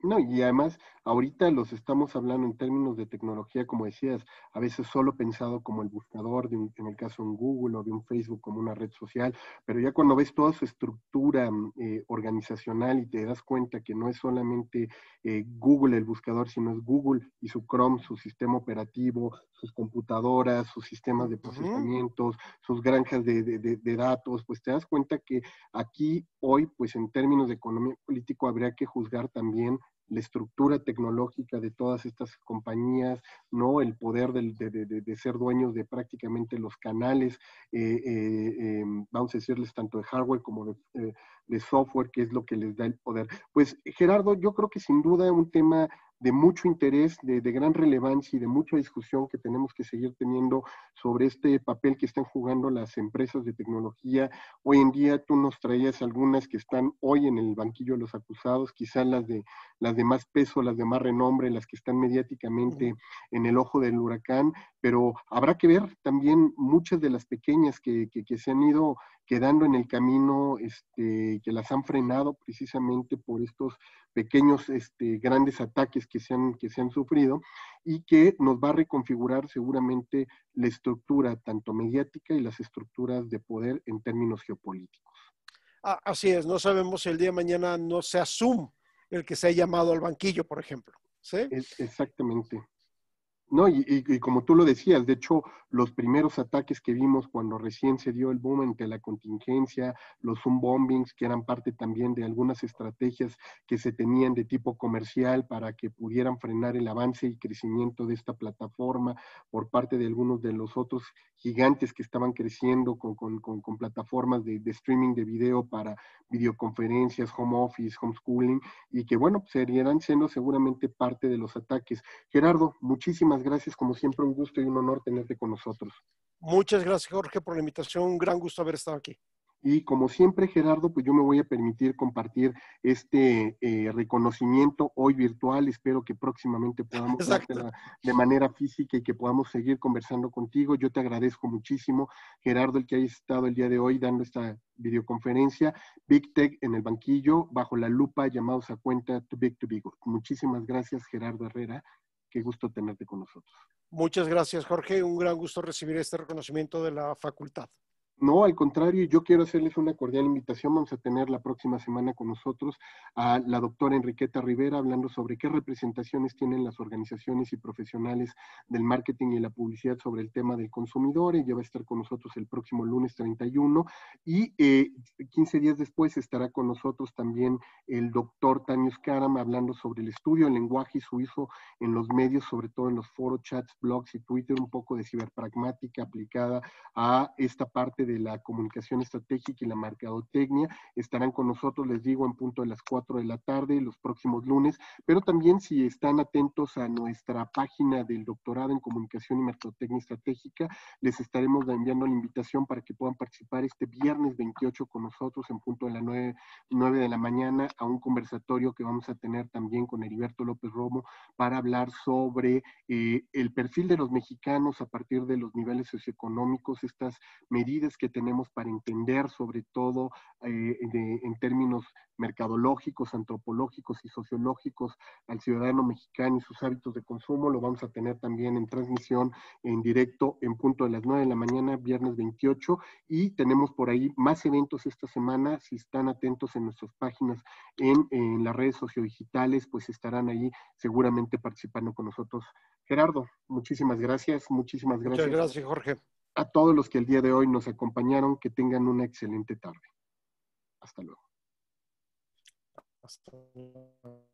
No, y además, ahorita los estamos hablando en términos de tecnología, como decías, a veces solo pensado como el buscador, en el caso un Google o de un Facebook como una red social, pero ya cuando ves toda su estructura mm, eh, organizacional y te das cuenta que no es solamente eh, Google el buscador, sino es Google y su Chrome, su sistema operativo, sus computadoras, sus sistemas de procesamientos, sus granjas de, datos, pues te das cuenta que aquí hoy, pues en términos de economía político, habría que juzgar también la estructura tecnológica de todas estas compañías, ¿no? El poder de, de, de, ser dueños de prácticamente los canales, eh, eh, eh, vamos a decirles, tanto de hardware como de, de software, que es lo que les da el poder. Pues Gerardo, yo creo que sin duda un tema de mucho interés, de, gran relevancia y de mucha discusión que tenemos que seguir teniendo sobre este papel que están jugando las empresas de tecnología. Hoy en día tú nos traías algunas que están hoy en el banquillo de los acusados, quizás las de, las de más peso, las de más renombre, las que están mediáticamente en el ojo del huracán, pero habrá que ver también muchas de las pequeñas que se han ido quedando en el camino, este, que las han frenado precisamente por estos pequeños, este, grandes ataques que se, han, que se han sufrido y que nos va a reconfigurar seguramente la estructura tanto mediática y las estructuras de poder en términos geopolíticos. Ah, así es, no sabemos si el día de mañana no se asume el que se ha llamado al banquillo, por ejemplo. exactamente. No, y, y, como tú lo decías, de hecho, los primeros ataques que vimos cuando recién se dio el boom entre la contingencia, los zoom bombings, que eran parte también de algunas estrategias que se tenían de tipo comercial para que pudieran frenar el avance y crecimiento de esta plataforma por parte de algunos de los otros gigantes que estaban creciendo con, plataformas de, streaming de video para videoconferencias, home office, homeschooling, y que bueno, pues, serían siendo seguramente parte de los ataques. Gerardo, muchísimas gracias. Como siempre, un gusto y un honor tenerte con nosotros. Muchas gracias, Jorge, por la invitación. Un gran gusto haber estado aquí. Y como siempre, Gerardo, pues yo me voy a permitir compartir este eh, reconocimiento hoy virtual. Espero que próximamente podamos de manera física y que podamos seguir conversando contigo. Yo te agradezco muchísimo, Gerardo, el que hayas estado el día de hoy dando esta videoconferencia. Big Tech en el banquillo, bajo la lupa, llamados a cuenta, Big to Be Muchísimas gracias, Gerardo Herrera. Qué gusto tenerte con nosotros. Muchas gracias, Jorge. Un gran gusto recibir este reconocimiento de la facultad. No, al contrario, yo quiero hacerles una cordial invitación. Vamos a tener la próxima semana con nosotros a la doctora Enriqueta Rivera hablando sobre qué representaciones tienen las organizaciones y profesionales del marketing y la publicidad sobre el tema del consumidor. Ella va a estar con nosotros el próximo lunes 31 y 15 eh, días después estará con nosotros también el doctor Tanius Karam hablando sobre el estudio, el lenguaje y su uso en los medios, sobre todo en los foros, chats, blogs y Twitter, un poco de ciberpragmática aplicada a esta parte de la comunicación estratégica y la mercadotecnia. Estarán con nosotros, les digo, en punto de las 4 de la tarde los próximos lunes, pero también si están atentos a nuestra página del doctorado en comunicación y mercadotecnia estratégica, les estaremos enviando la invitación para que puedan participar este viernes 28 con nosotros en punto de las 9, 9 de la mañana a un conversatorio que vamos a tener también con Heriberto López Romo para hablar sobre eh, el perfil de los mexicanos a partir de los niveles socioeconómicos, estas medidas que tenemos para entender, sobre todo eh, en términos mercadológicos, antropológicos y sociológicos, al ciudadano mexicano y sus hábitos de consumo. Lo vamos a tener también en transmisión en directo en punto de las 9 de la mañana, viernes 28. Y tenemos por ahí más eventos esta semana. Si están atentos en nuestras páginas, en, en las redes sociodigitales, pues estarán ahí seguramente participando con nosotros. Gerardo, muchísimas gracias, muchísimas gracias. Muchas gracias, Jorge a todos los que el día de hoy nos acompañaron, que tengan una excelente tarde. Hasta luego. Hasta luego.